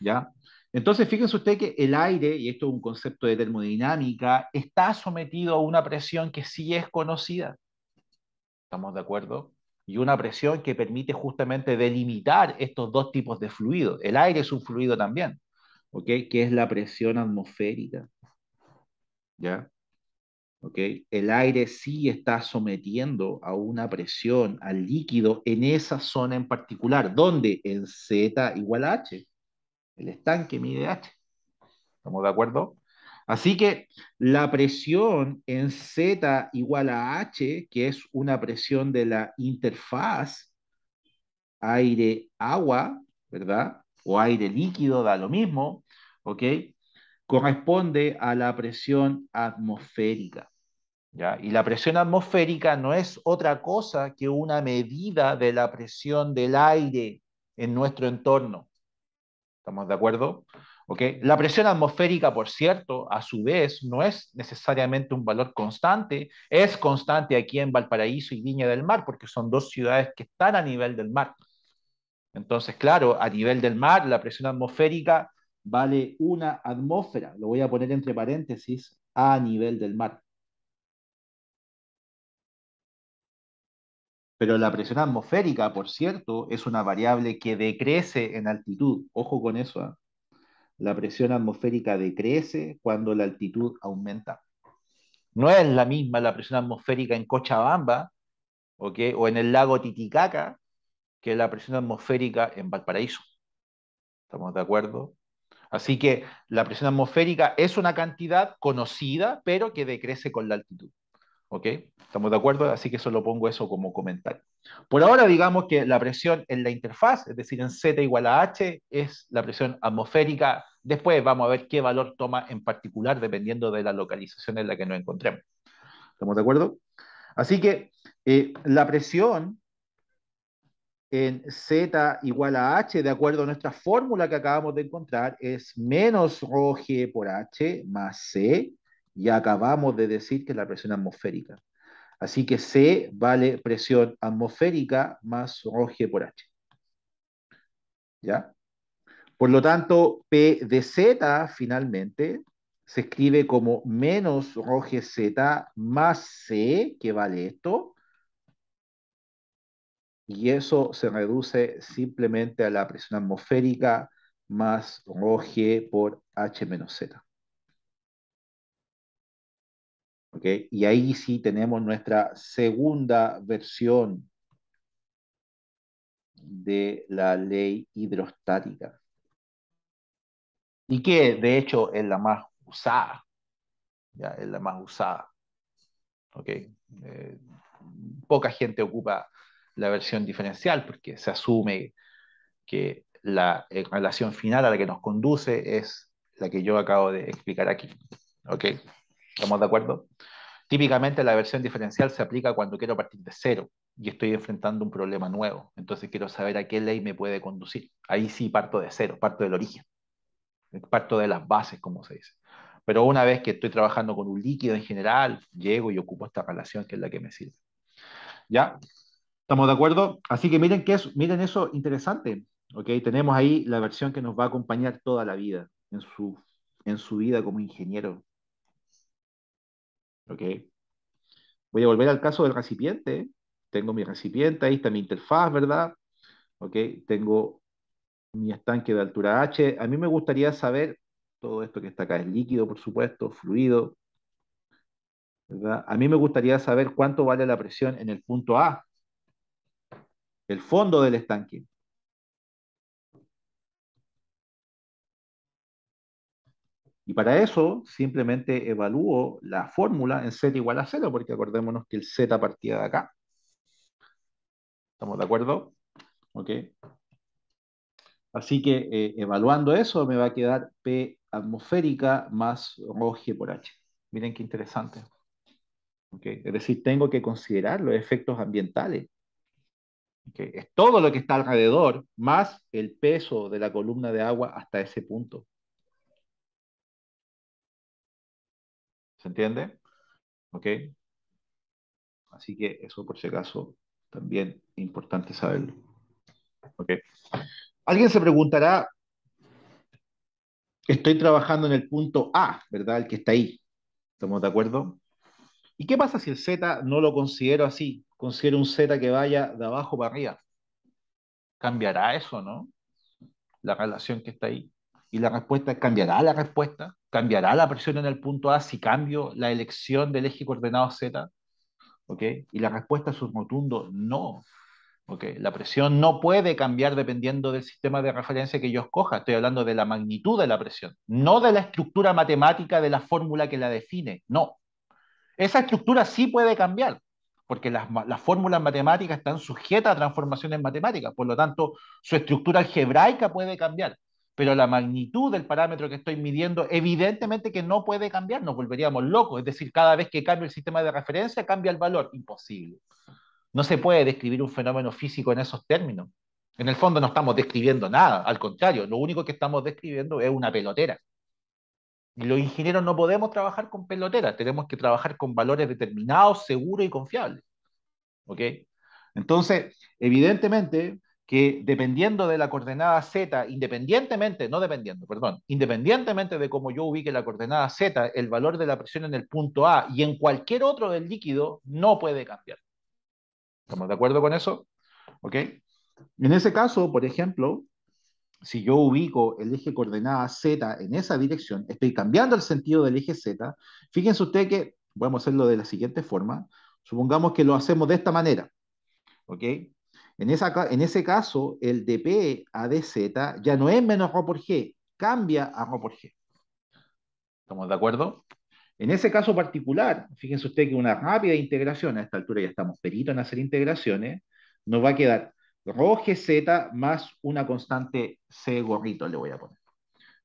¿ya? Entonces, fíjense usted que el aire, y esto es un concepto de termodinámica, está sometido a una presión que sí es conocida. ¿Estamos de acuerdo? Y una presión que permite justamente delimitar estos dos tipos de fluidos. El aire es un fluido también, ¿ok? Que es la presión atmosférica. ¿Ya? El aire sí está sometiendo a una presión al líquido en esa zona en particular, ¿Dónde? en Z igual a H. El estanque mide H. ¿Estamos de acuerdo? Así que la presión en Z igual a H, que es una presión de la interfaz aire-agua, ¿verdad? O aire líquido, da lo mismo, ¿ok? Corresponde a la presión atmosférica. Y la presión atmosférica no es otra cosa que una medida de la presión del aire en nuestro entorno. ¿Estamos de acuerdo? La presión atmosférica, por cierto, a su vez, no es necesariamente un valor constante, es constante aquí en Valparaíso y Viña del Mar, porque son dos ciudades que están a nivel del mar. Entonces, claro, a nivel del mar, la presión atmosférica vale una atmósfera, lo voy a poner entre paréntesis, a nivel del mar. Pero la presión atmosférica, por cierto, es una variable que decrece en altitud. Ojo con eso. ¿ah? La presión atmosférica decrece cuando la altitud aumenta. No es la misma la presión atmosférica en Cochabamba o en el lago Titicaca que la presión atmosférica en Valparaíso. ¿Estamos de acuerdo? Así que la presión atmosférica es una cantidad conocida, pero que decrece con la altitud. ¿Ok? ¿Estamos de acuerdo? Así que solo pongo eso como comentario. Por ahora, digamos que la presión en la interfaz, es decir, en Z igual a H, es la presión atmosférica. Después vamos a ver qué valor toma en particular dependiendo de la localización en la que nos encontremos. ¿Estamos de acuerdo? Así que eh, la presión en Z igual a H, de acuerdo a nuestra fórmula que acabamos de encontrar, es menos rho G por H más C ya acabamos de decir que es la presión atmosférica. Así que C vale presión atmosférica más G por H. ¿Ya? Por lo tanto, P de Z finalmente se escribe como menos ROGE Z más C, que vale esto. Y eso se reduce simplemente a la presión atmosférica más G por H menos Z. Y ahí sí tenemos nuestra segunda versión de la ley hidrostática. Y que de hecho es la más usada. Ya, es la más usada. Eh, poca gente ocupa la versión diferencial porque se asume que eh, la relación final a la que nos conduce es la que yo acabo de explicar aquí. ¿Ok? ¿Estamos de acuerdo? Típicamente la versión diferencial se aplica cuando quiero partir de cero y estoy enfrentando un problema nuevo. Entonces quiero saber a qué ley me puede conducir. Ahí sí parto de cero, parto del origen, parto de las bases, como se dice. Pero una vez que estoy trabajando con un líquido en general, llego y ocupo esta relación que es la que me sirve. ¿Ya? ¿Estamos de acuerdo? Así que miren, es, miren eso interesante. ¿okay? Tenemos ahí la versión que nos va a acompañar toda la vida en su, en su vida como ingeniero, ¿Ok? Voy a volver al caso del recipiente. Tengo mi recipiente, ahí está mi interfaz, ¿verdad? ¿Ok? Tengo mi estanque de altura H. A mí me gustaría saber, todo esto que está acá es líquido, por supuesto, fluido, ¿verdad? A mí me gustaría saber cuánto vale la presión en el punto A, el fondo del estanque. Y para eso simplemente evalúo la fórmula en z igual a 0, porque acordémonos que el z partía de acá. ¿Estamos de acuerdo? ¿Ok? Así que eh, evaluando eso me va a quedar P atmosférica más G por H. Miren qué interesante. Es decir, tengo que considerar los efectos ambientales. Es todo lo que está alrededor, más el peso de la columna de agua hasta ese punto. ¿Se entiende? ¿Ok? Así que eso por si acaso también importante saberlo. ¿Ok? Alguien se preguntará, estoy trabajando en el punto A, ¿verdad? El que está ahí. ¿Estamos de acuerdo? ¿Y qué pasa si el Z no lo considero así? Considero un Z que vaya de abajo para arriba. ¿Cambiará eso, no? La relación que está ahí. Y la respuesta, ¿cambiará la respuesta? ¿Cambiará la presión en el punto A si cambio la elección del eje coordenado Z? ¿Ok? Y la respuesta es un rotundo no. ¿Ok? La presión no puede cambiar dependiendo del sistema de referencia que yo escoja. Estoy hablando de la magnitud de la presión, no de la estructura matemática de la fórmula que la define. No. Esa estructura sí puede cambiar, porque las, las fórmulas matemáticas están sujetas a transformaciones matemáticas. Por lo tanto, su estructura algebraica puede cambiar pero la magnitud del parámetro que estoy midiendo evidentemente que no puede cambiar, nos volveríamos locos, es decir, cada vez que cambia el sistema de referencia cambia el valor, imposible. No se puede describir un fenómeno físico en esos términos. En el fondo no estamos describiendo nada, al contrario, lo único que estamos describiendo es una pelotera. Y los ingenieros no podemos trabajar con peloteras, tenemos que trabajar con valores determinados, seguros y confiables. ¿Ok? Entonces, evidentemente, que dependiendo de la coordenada z, independientemente, no dependiendo, perdón, independientemente de cómo yo ubique la coordenada z, el valor de la presión en el punto A y en cualquier otro del líquido no puede cambiar. ¿Estamos de acuerdo con eso? ¿Ok? En ese caso, por ejemplo, si yo ubico el eje coordenada z en esa dirección, estoy cambiando el sentido del eje z, fíjense usted que, podemos hacerlo de la siguiente forma, supongamos que lo hacemos de esta manera, ¿ok? En, ese caso, el dp a dz ya no es menos ρ por g, cambia a ρ por g. ¿Estamos de acuerdo? En ese caso particular, fíjense usted que una rápida integración, a esta altura ya estamos peritos en hacer integraciones, nos va a quedar rho gz más una constante c gorrito le voy a poner.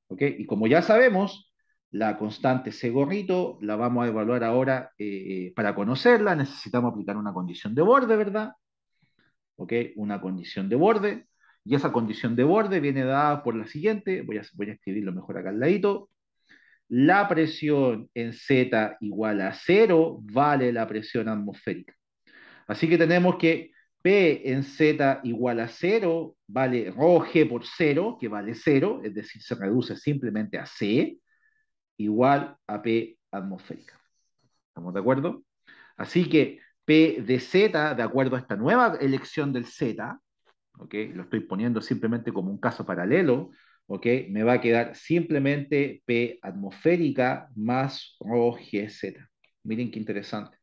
¿Ok? Y como ya sabemos, la constante C gorrito la vamos a evaluar ahora eh, eh, para conocerla, necesitamos aplicar una condición de borde, ¿verdad? ¿ok? Una condición de borde, y esa condición de borde viene dada por la siguiente, voy a, voy a escribirlo mejor acá al ladito, la presión en Z igual a cero vale la presión atmosférica. Así que tenemos que P en Z igual a cero vale rho por cero, que vale cero, es decir, se reduce simplemente a C, igual a P atmosférica. ¿Estamos de acuerdo? Así que P de Z, de acuerdo a esta nueva elección del Z, lo estoy poniendo simplemente como un caso paralelo, me va a quedar simplemente P atmosférica más O Miren qué interesante.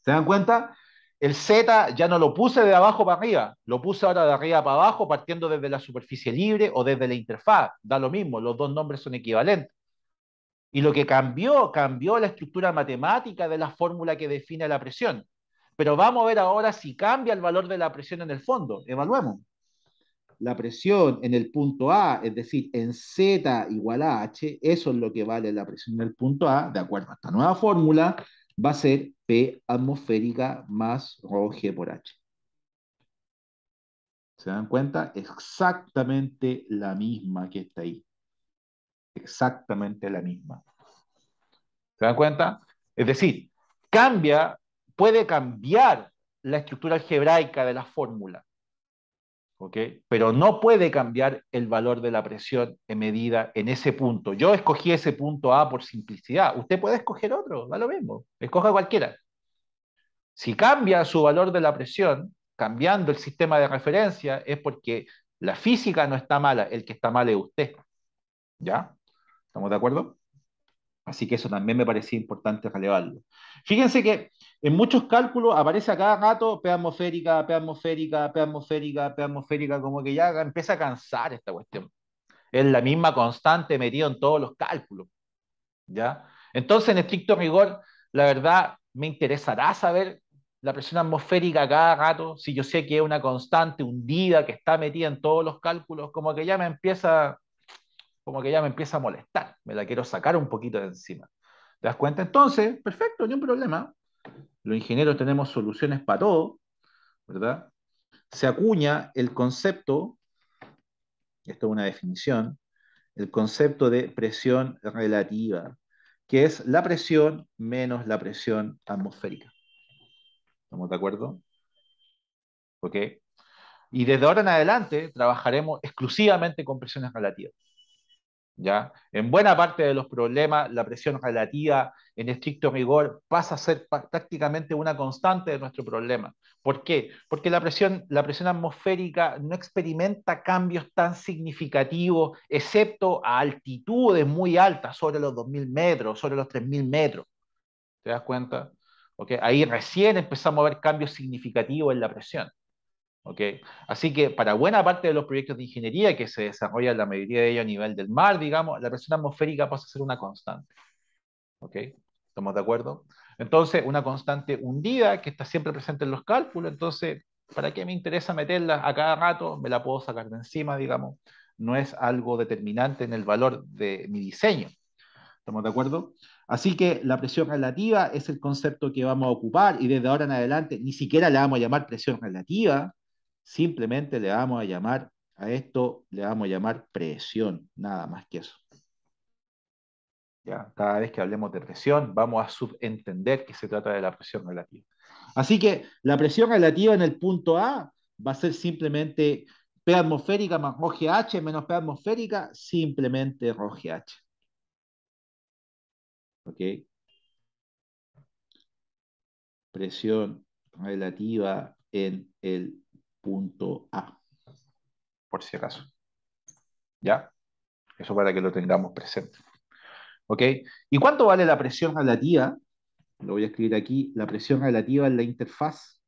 ¿Se dan cuenta? El Z ya no lo puse de abajo para arriba, lo puse ahora de arriba para abajo partiendo desde la superficie libre o desde la interfaz. Da lo mismo, los dos nombres son equivalentes. Y lo que cambió, cambió la estructura matemática de la fórmula que define la presión. Pero vamos a ver ahora si cambia el valor de la presión en el fondo. Evaluemos. La presión en el punto A, es decir, en Z igual a H, eso es lo que vale la presión en el punto A, de acuerdo a esta nueva fórmula, va a ser P atmosférica más rho G por H. ¿Se dan cuenta? Exactamente la misma que está ahí. Exactamente la misma. ¿Se dan cuenta? Es decir, cambia puede cambiar la estructura algebraica de la fórmula, ¿ok? pero no puede cambiar el valor de la presión en medida en ese punto. Yo escogí ese punto A por simplicidad. Usted puede escoger otro, da lo mismo. Escoja cualquiera. Si cambia su valor de la presión, cambiando el sistema de referencia, es porque la física no está mala, el que está mal es usted. ¿Ya? ¿Estamos de acuerdo? Así que eso también me parecía importante relevarlo. Fíjense que en muchos cálculos aparece a cada gato P atmosférica, P atmosférica, P atmosférica, P atmosférica, como que ya empieza a cansar esta cuestión. Es la misma constante metida en todos los cálculos. ¿ya? Entonces, en estricto rigor, la verdad, me interesará saber la presión atmosférica cada gato, si yo sé que es una constante hundida que está metida en todos los cálculos, como que ya me empieza, como que ya me empieza a molestar, me la quiero sacar un poquito de encima. ¿Te das cuenta? Entonces, perfecto, ni un problema. Los ingenieros tenemos soluciones para todo, ¿verdad? Se acuña el concepto, esto es una definición, el concepto de presión relativa, que es la presión menos la presión atmosférica. ¿Estamos de acuerdo? ¿Ok? Y desde ahora en adelante trabajaremos exclusivamente con presiones relativas. En buena parte de los problemas, la presión relativa en estricto rigor pasa a ser prácticamente una constante de nuestro problema. ¿Por qué? Porque la presión, la presión atmosférica no experimenta cambios tan significativos, excepto a altitudes muy altas, sobre los 2.000 metros, sobre los 3.000 metros. ¿Te das cuenta? Ahí recién empezamos a ver cambios significativos en la presión. Así que para buena parte de los proyectos de ingeniería que se desarrollan, la mayoría de ellos a nivel del mar, digamos, la presión atmosférica pasa a ser una constante. ¿Estamos de acuerdo? Entonces, una constante hundida que está siempre presente en los cálculos, entonces, ¿para qué me interesa meterla a cada rato? Me la puedo sacar de encima, digamos. No es algo determinante en el valor de mi diseño. ¿Estamos de acuerdo? Así que la presión relativa es el concepto que vamos a ocupar y desde ahora en adelante ni siquiera la vamos a llamar presión relativa, Simplemente le vamos a llamar a esto, le vamos a llamar presión, nada más que eso. Ya, cada vez que hablemos de presión, vamos a subentender que se trata de la presión relativa. Así que la presión relativa en el punto A va a ser simplemente P atmosférica más ROGH menos P atmosférica, simplemente ROGH. H ¿Ok? Presión relativa en el punto A, por si acaso. ¿Ya? Eso para que lo tengamos presente. ¿Ok? ¿Y cuánto vale la presión relativa? Lo voy a escribir aquí, la presión relativa en la interfaz.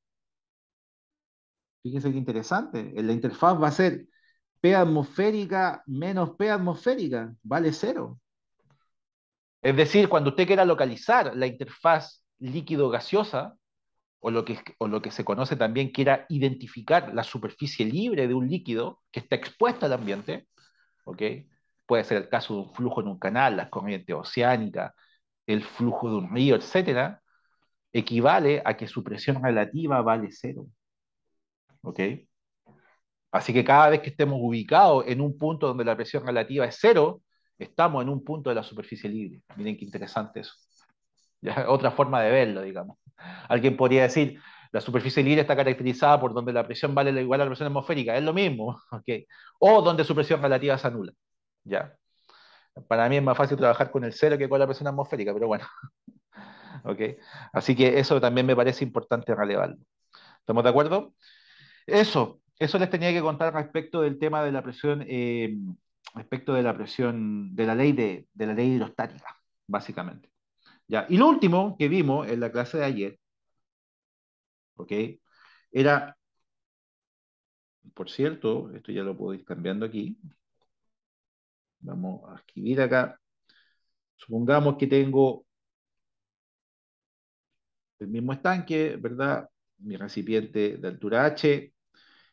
Fíjense qué interesante. En la interfaz va a ser P atmosférica menos P atmosférica, vale cero. Es decir, cuando usted quiera localizar la interfaz líquido-gaseosa, o lo, que, o lo que se conoce también que era identificar la superficie libre de un líquido que está expuesto al ambiente, ¿ok? Puede ser el caso de un flujo en un canal, las corrientes oceánica, el flujo de un río, etcétera, equivale a que su presión relativa vale cero. ¿Ok? Así que cada vez que estemos ubicados en un punto donde la presión relativa es cero, estamos en un punto de la superficie libre. Miren qué interesante eso. otra forma de verlo, digamos. Alguien podría decir, la superficie libre está caracterizada por donde la presión vale igual a la presión atmosférica, es lo mismo, o donde su presión relativa se anula. ¿ya? Para mí es más fácil trabajar con el cero que con la presión atmosférica, pero bueno. Así que eso también me parece importante relevarlo. ¿Estamos de acuerdo? Eso, eso les tenía que contar respecto del tema de la presión, eh, respecto de la presión, de la ley de, de la ley hidrostática, básicamente. Y lo último que vimos en la clase de ayer, ¿ok? Era, por cierto, esto ya lo podéis ir cambiando aquí. Vamos a escribir acá. Supongamos que tengo el mismo estanque, ¿verdad? Mi recipiente de altura H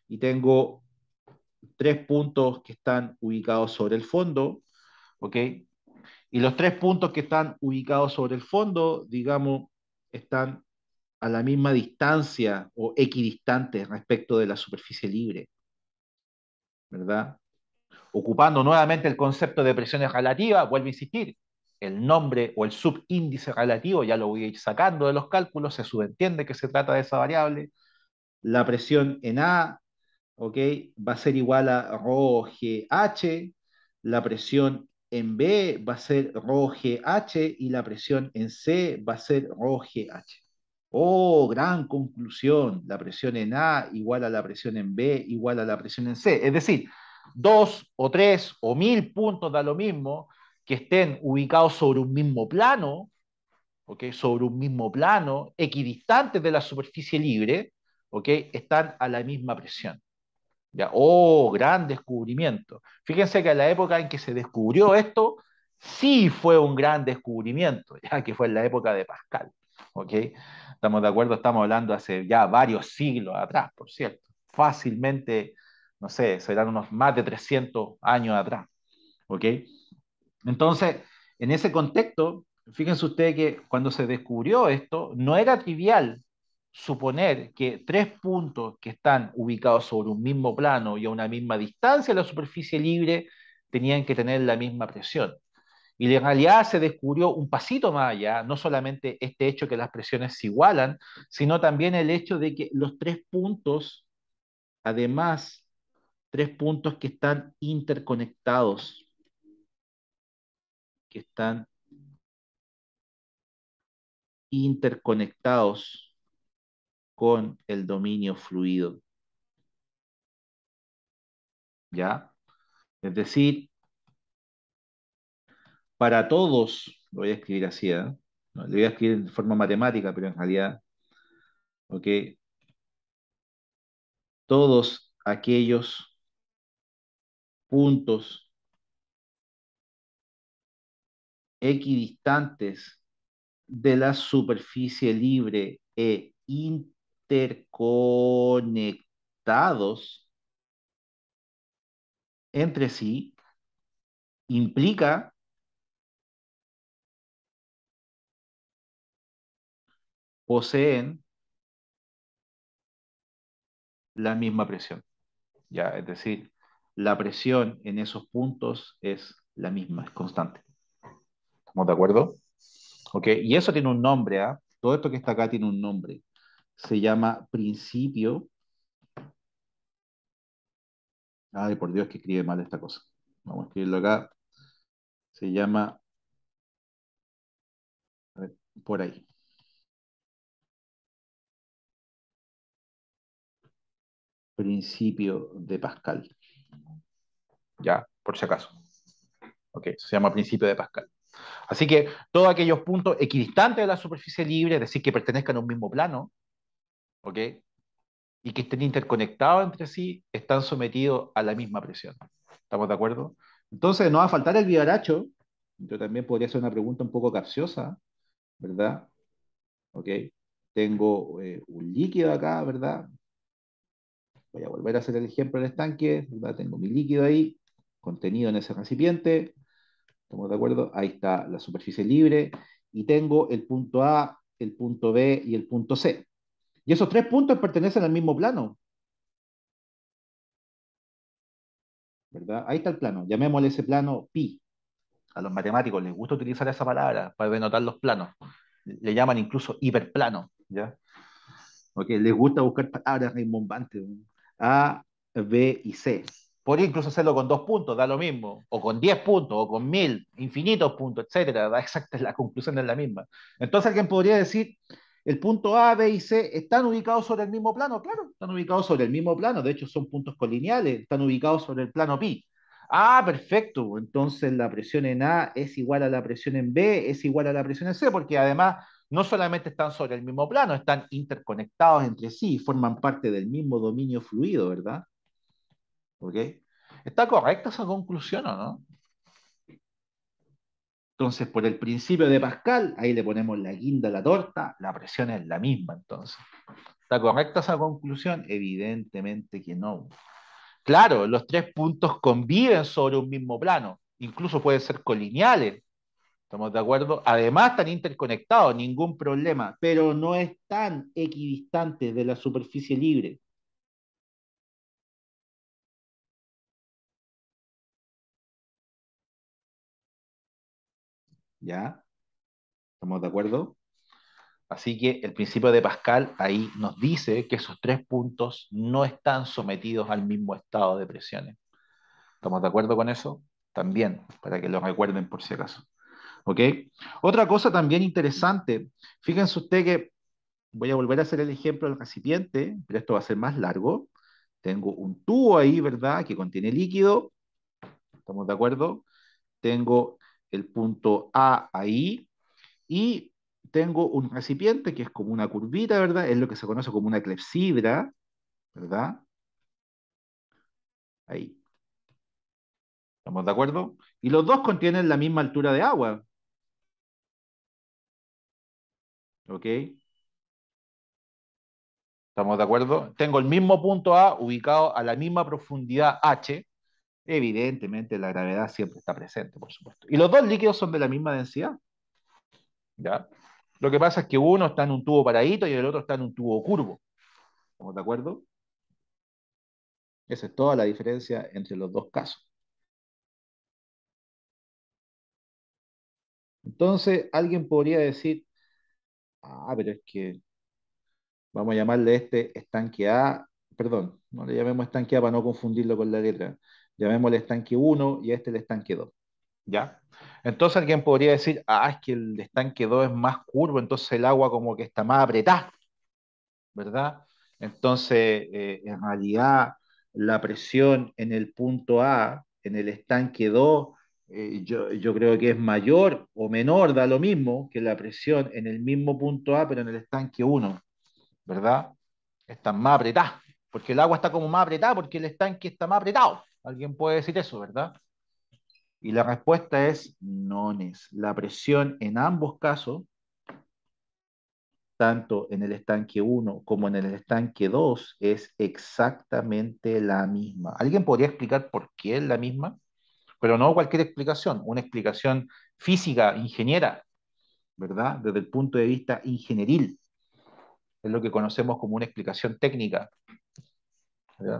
y tengo tres puntos que están ubicados sobre el fondo, ¿ok? Y los tres puntos que están ubicados sobre el fondo, digamos, están a la misma distancia o equidistantes respecto de la superficie libre. ¿Verdad? Ocupando nuevamente el concepto de presiones relativas, vuelvo a insistir, el nombre o el subíndice relativo, ya lo voy a ir sacando de los cálculos, se subentiende que se trata de esa variable. La presión en A, ¿ok? Va a ser igual a ρGH, la presión en B va a ser ρGH y la presión en C va a ser ρGH. Oh, gran conclusión. La presión en A igual a la presión en B igual a la presión en C. Es decir, dos o tres o mil puntos da lo mismo que estén ubicados sobre un mismo plano, sobre un mismo plano, equidistantes de la superficie libre, están a la misma presión. Oh, gran descubrimiento. Fíjense que en la época en que se descubrió esto, sí fue un gran descubrimiento, ya que fue en la época de Pascal. Estamos de acuerdo, estamos hablando hace ya varios siglos atrás, por cierto. Fácilmente, no sé, serán unos más de 300 años atrás. Entonces, en ese contexto, fíjense ustedes que cuando se descubrió esto, no era trivial suponer que tres puntos que están ubicados sobre un mismo plano y a una misma distancia de la superficie libre tenían que tener la misma presión. Y en realidad se descubrió un pasito más allá, no solamente este hecho que las presiones se igualan, sino también el hecho de que los tres puntos, además, tres puntos que están interconectados, que están interconectados con el dominio fluido. ¿Ya? Es decir, para todos, lo voy a escribir así, ¿eh? lo voy a escribir de forma matemática, pero en realidad, ¿ok? Todos aquellos puntos equidistantes de la superficie libre e interna interconectados entre sí implica poseen la misma presión. Ya, es decir, la presión en esos puntos es la misma, es constante. ¿Estamos de acuerdo? Ok, y eso tiene un nombre, ¿ah? Todo esto que está acá tiene un nombre se llama Principio. Ay, por Dios, que escribe mal esta cosa. Vamos a escribirlo acá. Se llama A ver, por ahí. Principio de Pascal. Ya, por si acaso. Ok, se llama principio de Pascal. Así que todos aquellos puntos equidistantes de la superficie libre, es decir, que pertenezcan a un mismo plano, ¿ok? Y que estén interconectados entre sí, están sometidos a la misma presión. ¿Estamos de acuerdo? Entonces, no va a faltar el vivaracho, yo también podría hacer una pregunta un poco capciosa, ¿verdad? ¿Ok? Tengo eh, un líquido acá, ¿verdad? Voy a volver a hacer el ejemplo del estanque, ¿verdad? Tengo mi líquido ahí, contenido en ese recipiente, ¿estamos de acuerdo? Ahí está la superficie libre, y tengo el punto A, el punto B y el punto C. Y esos tres puntos pertenecen al mismo plano. ¿Verdad? Ahí está el plano. Llamémosle ese plano pi. A los matemáticos les gusta utilizar esa palabra para denotar los planos. Le llaman incluso hiperplano. ¿ya? les gusta buscar palabras rimbombantes. A, B y C. Podría incluso hacerlo con dos puntos, da lo mismo, o con diez puntos, o con mil, infinitos puntos, etc. da exacta, la conclusión es la misma. Entonces alguien podría decir, el punto A, B y C están ubicados sobre el mismo plano, claro, están ubicados sobre el mismo plano, de hecho son puntos colineales, están ubicados sobre el plano pi. Ah, perfecto, entonces la presión en A es igual a la presión en B, es igual a la presión en C, porque además no solamente están sobre el mismo plano, están interconectados entre sí, y forman parte del mismo dominio fluido, ¿verdad? ¿Ok? ¿Está correcta esa conclusión o no? Entonces, por el principio de Pascal, ahí le ponemos la guinda a la torta, la presión es la misma, entonces. ¿Está correcta esa conclusión? Evidentemente que no. Claro, los tres puntos conviven sobre un mismo plano, incluso pueden ser colineales. ¿Estamos de acuerdo? Además, están interconectados, ningún problema, pero no están equidistantes de la superficie libre. ¿Ya? ¿Estamos de acuerdo? Así que el principio de Pascal ahí nos dice que esos tres puntos no están sometidos al mismo estado de presiones. ¿Estamos de acuerdo con eso? También, para que lo recuerden por si acaso. ¿Ok? Otra cosa también interesante, fíjense usted que voy a volver a hacer el ejemplo del recipiente, pero esto va a ser más largo. Tengo un tubo ahí, ¿verdad?, que contiene líquido. ¿Estamos de acuerdo? Tengo el punto A ahí y tengo un recipiente que es como una curvita, ¿verdad? Es lo que se conoce como una clepsidra, ¿verdad? Ahí. ¿Estamos de acuerdo? Y los dos contienen la misma altura de agua. ¿Ok? ¿Estamos de acuerdo? Tengo el mismo punto A ubicado a la misma profundidad H, Evidentemente la gravedad siempre está presente, por supuesto. Y los dos líquidos son de la misma densidad. ¿Ya? Lo que pasa es que uno está en un tubo paradito y el otro está en un tubo curvo. ¿Estamos de acuerdo? Esa es toda la diferencia entre los dos casos. Entonces, alguien podría decir, ah, pero es que vamos a llamarle este estanque A, perdón, no le llamemos estanque A para no confundirlo con la letra el estanque 1 y este el estanque 2. ¿Ya? Entonces alguien podría decir, ah, es que el estanque 2 es más curvo, entonces el agua como que está más apretada, ¿verdad? Entonces, eh, en realidad, la presión en el punto A, en el estanque 2, eh, yo, yo, creo que es mayor o menor, da lo mismo que la presión en el mismo punto A, pero en el estanque 1, ¿verdad? Está más apretada, porque el agua está como más apretada, porque el estanque está más apretado. Alguien puede decir eso, ¿verdad? Y la respuesta es no, es La presión en ambos casos, tanto en el estanque 1 como en el estanque 2, es exactamente la misma. ¿Alguien podría explicar por qué es la misma? Pero no cualquier explicación, una explicación física, ingeniera, ¿verdad? Desde el punto de vista ingenieril. Es lo que conocemos como una explicación técnica,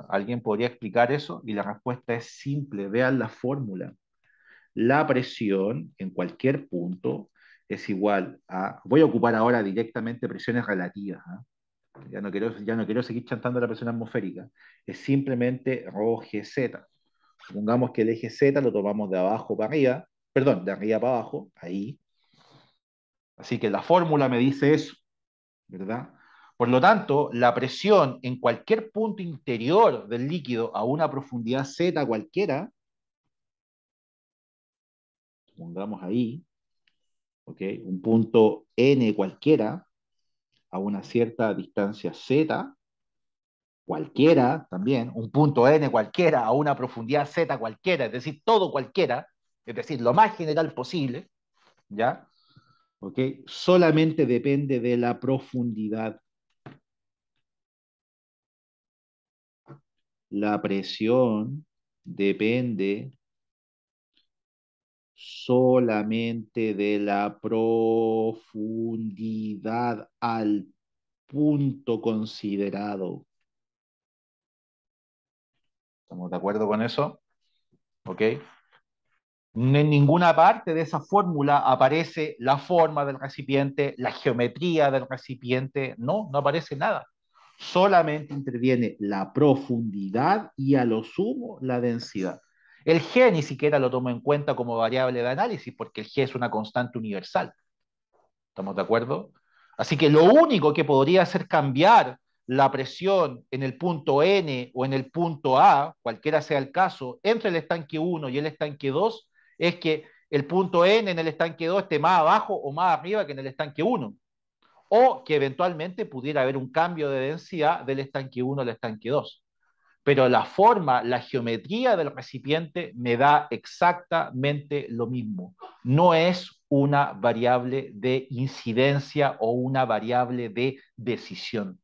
¿Alguien podría explicar eso? Y la respuesta es simple, vean la fórmula. La presión en cualquier punto es igual a, voy a ocupar ahora directamente presiones relativas, ¿ah? ya no, quiero, ya no quiero seguir chantando la presión atmosférica, es simplemente rho GZ. Supongamos que el eje Z lo tomamos de abajo para arriba, perdón, de arriba para abajo, ahí. Así que la fórmula me dice eso, ¿verdad? Por lo tanto, la presión en cualquier punto interior del líquido a una profundidad Z cualquiera, pongamos ahí, un punto N cualquiera a una cierta distancia Z, cualquiera también, un punto N cualquiera a una profundidad Z cualquiera, es decir, todo cualquiera, es decir, lo más general posible, ¿ya? Solamente depende de la profundidad la presión depende solamente de la profundidad al punto considerado. ¿Estamos de acuerdo con eso? ¿Ok? En ninguna parte de esa fórmula aparece la forma del recipiente, la geometría del recipiente, no, no aparece nada solamente interviene la profundidad y a lo sumo la densidad. El G ni siquiera lo tomo en cuenta como variable de análisis porque el G es una constante universal. ¿Estamos de acuerdo? Así que lo único que podría hacer cambiar la presión en el punto N o en el punto A, cualquiera sea el caso, entre el estanque 1 y el estanque 2, es que el punto N en el estanque 2 esté más abajo o más arriba que en el estanque 1 o que eventualmente pudiera haber un cambio de densidad del estanque 1 al estanque 2. Pero la forma, la geometría del recipiente me da exactamente lo mismo. No es una variable de incidencia o una variable de decisión.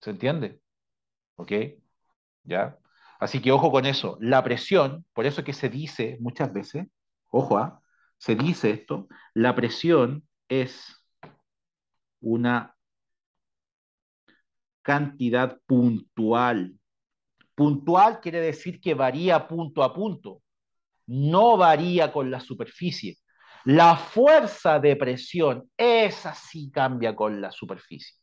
¿Se entiende? ¿Ok? ¿Ya? Así que ojo con eso. La presión, por eso que se dice muchas veces, ojo, ¿ah? se dice esto, la presión es una cantidad puntual. Puntual quiere decir que varía punto a punto, no varía con la superficie. La fuerza de presión, esa sí cambia con la superficie.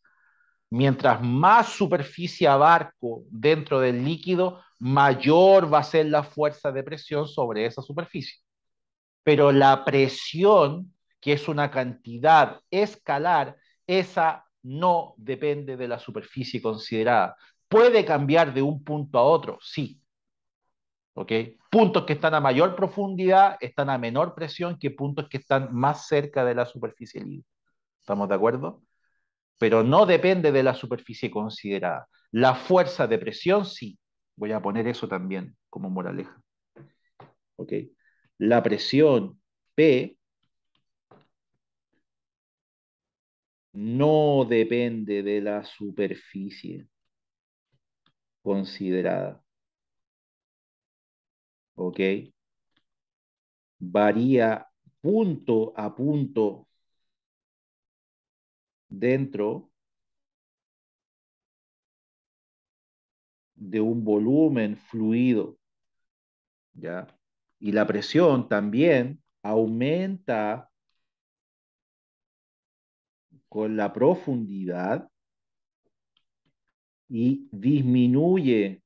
Mientras más superficie abarco dentro del líquido, mayor va a ser la fuerza de presión sobre esa superficie. Pero la presión, que es una cantidad escalar, esa no depende de la superficie considerada. Puede cambiar de un punto a otro, sí. ¿Ok? Puntos que están a mayor profundidad están a menor presión que puntos que están más cerca de la superficie libre. ¿Estamos de acuerdo? Pero no depende de la superficie considerada. La fuerza de presión, sí. Voy a poner eso también como moraleja. ¿Ok? La presión P no depende de la superficie considerada. ¿Ok? Varía punto a punto dentro de un volumen fluido. ¿Ya? Y la presión también aumenta con la profundidad y disminuye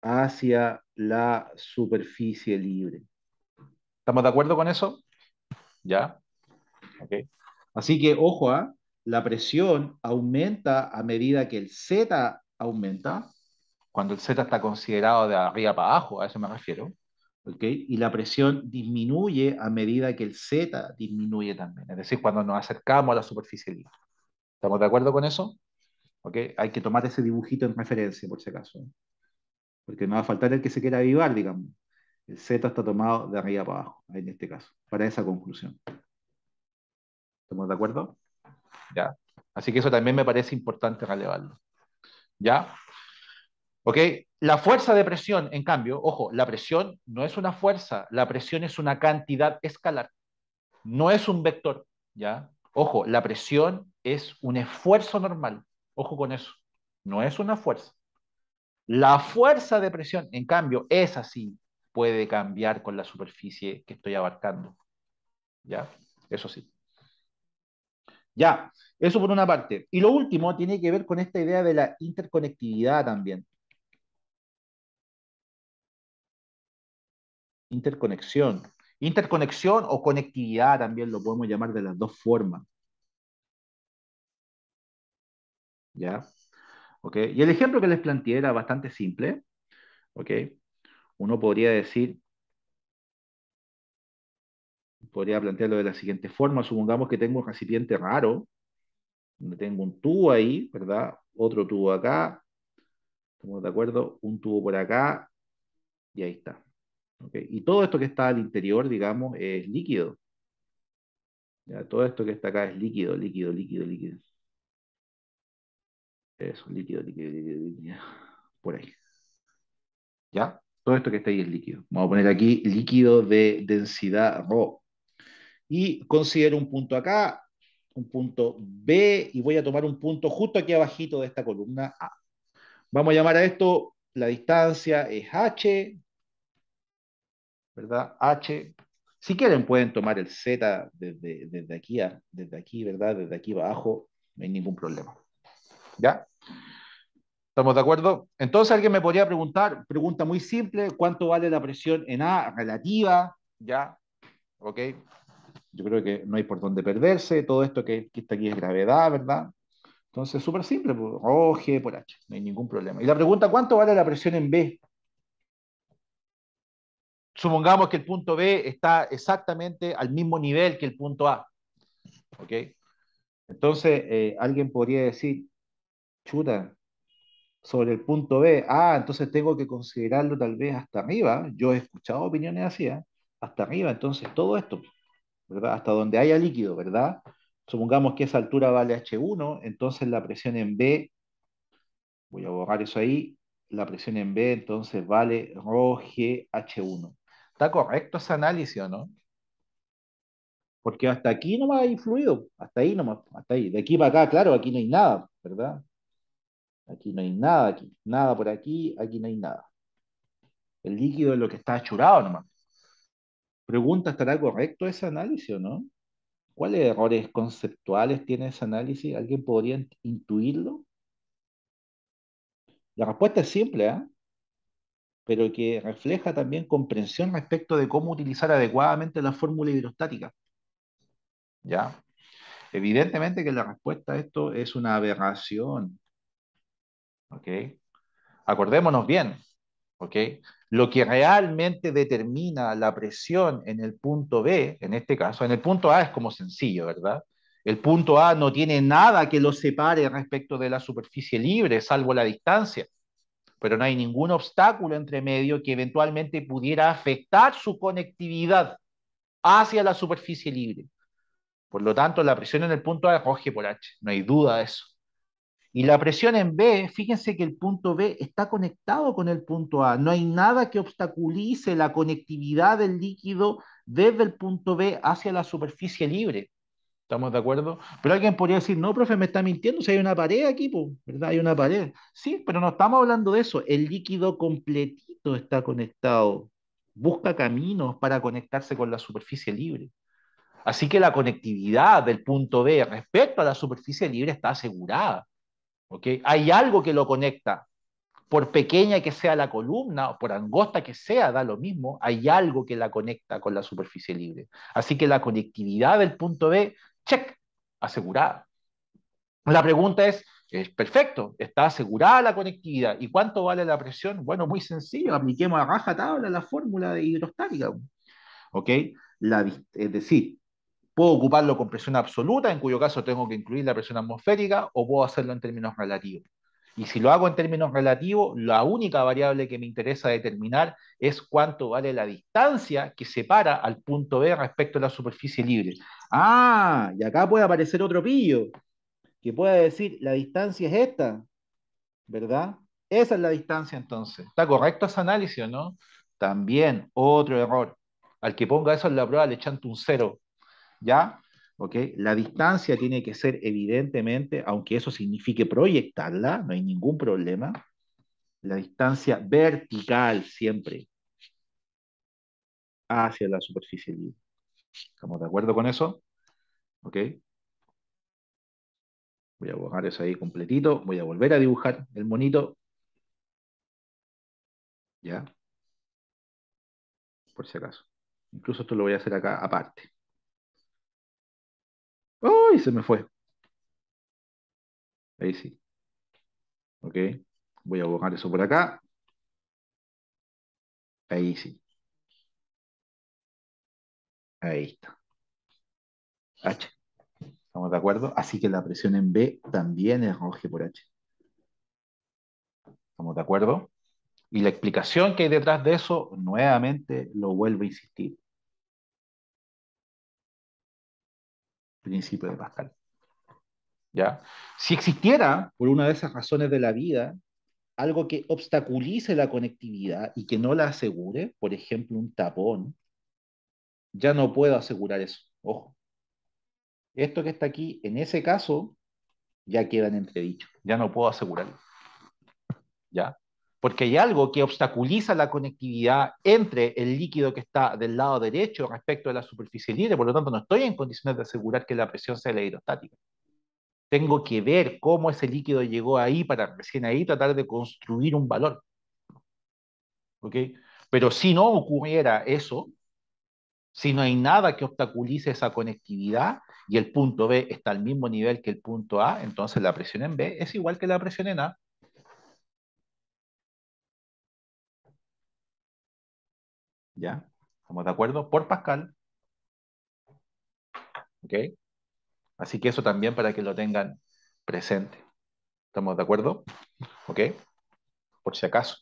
hacia la superficie libre. ¿Estamos de acuerdo con eso? Ya. Okay. Así que, ojo, ¿ah? la presión aumenta a medida que el Z aumenta, cuando el Z está considerado de arriba para abajo, a eso me refiero. ¿okay? Y la presión disminuye a medida que el Z disminuye también, es decir, cuando nos acercamos a la superficie líquida. ¿Estamos de acuerdo con eso? ¿Okay? Hay que tomar ese dibujito en referencia, por si acaso. Porque no va a faltar el que se quiera avivar, digamos. El Z está tomado de arriba para abajo, en este caso, para esa conclusión. ¿Estamos de acuerdo? Ya. Así que eso también me parece importante relevarlo. ¿Ya? La fuerza de presión, en cambio, ojo, la presión no es una fuerza, la presión es una cantidad escalar, no es un vector, ¿ya? Ojo, la presión es un esfuerzo normal, ojo con eso, no es una fuerza. La fuerza de presión, en cambio, es así, puede cambiar con la superficie que estoy abarcando, ¿ya? Eso sí. Ya, eso por una parte. Y lo último tiene que ver con esta idea de la interconectividad también. Interconexión. Interconexión o conectividad también lo podemos llamar de las dos formas. ¿Ya? ¿Ok? Y el ejemplo que les planteé era bastante simple. ¿Ok? Uno podría decir, podría plantearlo de la siguiente forma. Supongamos que tengo un recipiente raro, donde tengo un tubo ahí, ¿verdad? Otro tubo acá, estamos de acuerdo, un tubo por acá, y ahí está. Y todo esto que está al interior, digamos, es líquido. Todo esto que está acá es líquido, líquido, líquido, líquido. Eso, líquido, líquido, líquido, Por ahí. ¿Ya? Todo esto que está ahí es líquido. Vamos a poner aquí líquido de densidad ρ. Y considero un punto acá, un punto B, y voy a tomar un punto justo aquí abajito de esta columna A. Vamos a llamar a esto, la distancia es H, ¿verdad? H. Si quieren pueden tomar el Z desde, aquí, a, desde aquí, ¿verdad? Desde aquí abajo, no hay ningún problema. ¿Ya? ¿Estamos de acuerdo? Entonces alguien me podría preguntar, pregunta muy simple, ¿cuánto vale la presión en A relativa? ¿Ya? ¿Ok? Yo creo que no hay por dónde perderse, todo esto que, que está aquí es gravedad, ¿verdad? Entonces, súper simple, pues, O, G por H, no hay ningún problema. Y la pregunta, ¿cuánto vale la presión en B? supongamos que el punto B está exactamente al mismo nivel que el punto A. ¿Ok? Entonces, eh, alguien podría decir, chuta, sobre el punto B, ah, entonces tengo que considerarlo tal vez hasta arriba. Yo he escuchado opiniones así, ¿eh? hasta arriba, entonces todo esto, ¿verdad? Hasta donde haya líquido, ¿verdad? Supongamos que esa altura vale H1, entonces la presión en B, voy a borrar eso ahí, la presión en B entonces vale rho G H1. ¿Está correcto ese análisis o no? Porque hasta aquí no me ha influido, hasta ahí no me hasta ahí. De aquí para acá, claro, aquí no hay nada, ¿verdad? Aquí no hay nada, aquí, nada por aquí, aquí no hay nada. El líquido es lo que está achurado nomás. Pregunta, ¿estará correcto ese análisis o no? ¿Cuáles errores conceptuales tiene ese análisis? ¿Alguien podría intuirlo? La respuesta es simple, ¿eh? pero que refleja también comprensión respecto de cómo utilizar adecuadamente la fórmula hidrostática. ¿Ya? Evidentemente que la respuesta a esto es una aberración. ¿Ok? Acordémonos bien. ¿Ok? Lo que realmente determina la presión en el punto B, en este caso, en el punto A es como sencillo, ¿verdad? El punto A no tiene nada que lo separe respecto de la superficie libre, salvo la distancia pero no hay ningún obstáculo entre medio que eventualmente pudiera afectar su conectividad hacia la superficie libre. Por lo tanto, la presión en el punto A coge por H, no hay duda de eso. Y la presión en B, fíjense que el punto B está conectado con el punto A, no hay nada que obstaculice la conectividad del líquido desde el punto B hacia la superficie libre. ¿Estamos de acuerdo? Pero alguien podría decir, no, profe, me está mintiendo, si hay una pared aquí, ¿verdad? Hay una pared. Sí, pero no estamos hablando de eso. El líquido completito está conectado. Busca caminos para conectarse con la superficie libre. Así que la conectividad del punto B respecto a la superficie libre está asegurada. Hay algo que lo conecta. Por pequeña que sea la columna o por angosta que sea, da lo mismo, hay algo que la conecta con la superficie libre. Así que la conectividad del punto B check, asegurada. La pregunta es, es perfecto, está asegurada la conectividad. ¿Y cuánto vale la presión? Bueno, muy sencillo, apliquemos a raja tabla la fórmula de hidrostática. ¿Ok? es decir, puedo ocuparlo con presión absoluta, en cuyo caso tengo que incluir la presión atmosférica, o puedo hacerlo en términos relativos. Y si lo hago en términos relativos, la única variable que me interesa determinar es cuánto vale la distancia que separa al punto B respecto a la superficie libre. Ah, y acá puede aparecer otro pillo que pueda decir, la distancia es esta, ¿verdad? Esa es la distancia entonces. ¿Está correcto ese análisis o no? También, otro error. Al que ponga eso en la prueba le echan un cero. ¿Ya? ¿Ok? La distancia tiene que ser evidentemente, aunque eso signifique proyectarla, no hay ningún problema. La distancia vertical siempre hacia la superficie libre. ¿Estamos de acuerdo con eso? ¿Ok? Voy a borrar eso ahí completito. Voy a volver a dibujar el monito. ¿Ya? Por si acaso. Incluso esto lo voy a hacer acá aparte. ¡Uy! Se me fue. Ahí sí. ¿Ok? Voy a borrar eso por acá. Ahí sí. Ahí está. H. ¿Estamos de acuerdo? Así que la presión en B también es rho por H. ¿Estamos de acuerdo? Y la explicación que hay detrás de eso, nuevamente lo vuelvo a insistir. Principio de Pascal. ¿Ya? Si existiera, por una de esas razones de la vida, algo que obstaculice la conectividad y que no la asegure, por ejemplo, un tapón, ya no puedo asegurar eso. Ojo. Esto que está aquí, en ese caso, ya queda en entredicho. Ya no puedo asegurarlo. ¿Ya? Porque hay algo que obstaculiza la conectividad entre el líquido que está del lado derecho respecto a la superficie libre, por lo tanto no estoy en condiciones de asegurar que la presión sea la hidrostática. Tengo que ver cómo ese líquido llegó ahí para recién ahí tratar de construir un valor. ¿Ok? Pero si no ocurriera eso, si no hay nada que obstaculice esa conectividad y el punto B está al mismo nivel que el punto A, entonces la presión en B es igual que la presión en A. ¿Ya? ¿Estamos de acuerdo? Por Pascal. ¿Ok? Así que eso también para que lo tengan presente. ¿Estamos de acuerdo? ¿Ok? Por si acaso.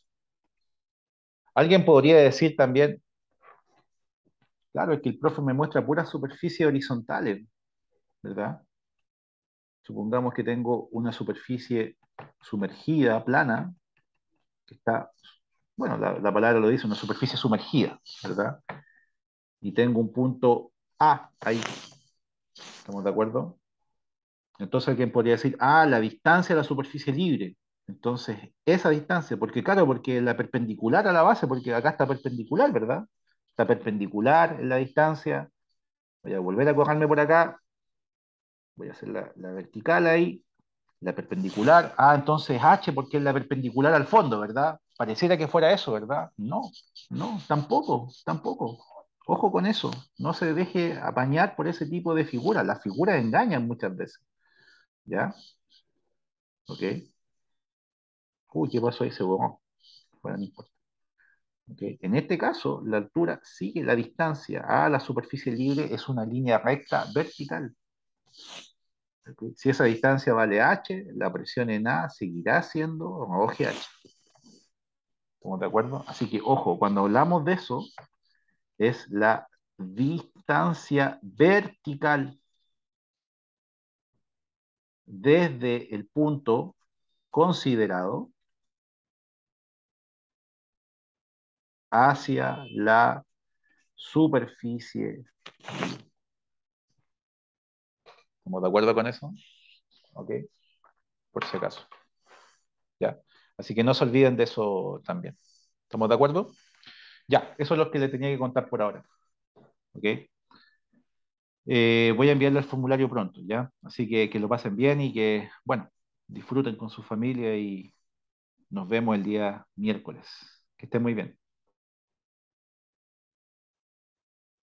Alguien podría decir también, Claro, es que el profe me muestra puras superficies horizontales, ¿verdad? Supongamos que tengo una superficie sumergida, plana, que está, bueno, la, palabra lo dice, una superficie sumergida, ¿verdad? Y tengo un punto A ahí. ¿Estamos de acuerdo? Entonces alguien podría decir, ah, la distancia a la superficie libre. Entonces, esa distancia, porque claro, porque la perpendicular a la base, porque acá está perpendicular, ¿verdad? está perpendicular en la distancia. Voy a volver a cogerme por acá. Voy a hacer la, vertical ahí, la perpendicular. Ah, entonces H porque es la perpendicular al fondo, ¿verdad? Pareciera que fuera eso, ¿verdad? No, no, tampoco, tampoco. Ojo con eso, no se deje apañar por ese tipo de figuras. Las figuras engañan muchas veces. ¿Ya? ¿Ok? Uy, ¿qué pasó ahí? Se borró. Bueno, no importa. En este caso, la altura sigue la distancia a la superficie libre, es una línea recta vertical. Si esa distancia vale h, la presión en A seguirá siendo rho GH. ¿Estamos de acuerdo? Así que, ojo, cuando hablamos de eso, es la distancia vertical desde el punto considerado hacia la superficie. ¿Estamos de acuerdo con eso? Ok, por si acaso. Ya, así que no se olviden de eso también. ¿Estamos de acuerdo? Ya, eso es lo que le tenía que contar por ahora. Ok. Eh, voy a enviarle el formulario pronto, ¿ya? Así que que lo pasen bien y que, bueno, disfruten con su familia y nos vemos el día miércoles. Que estén muy bien.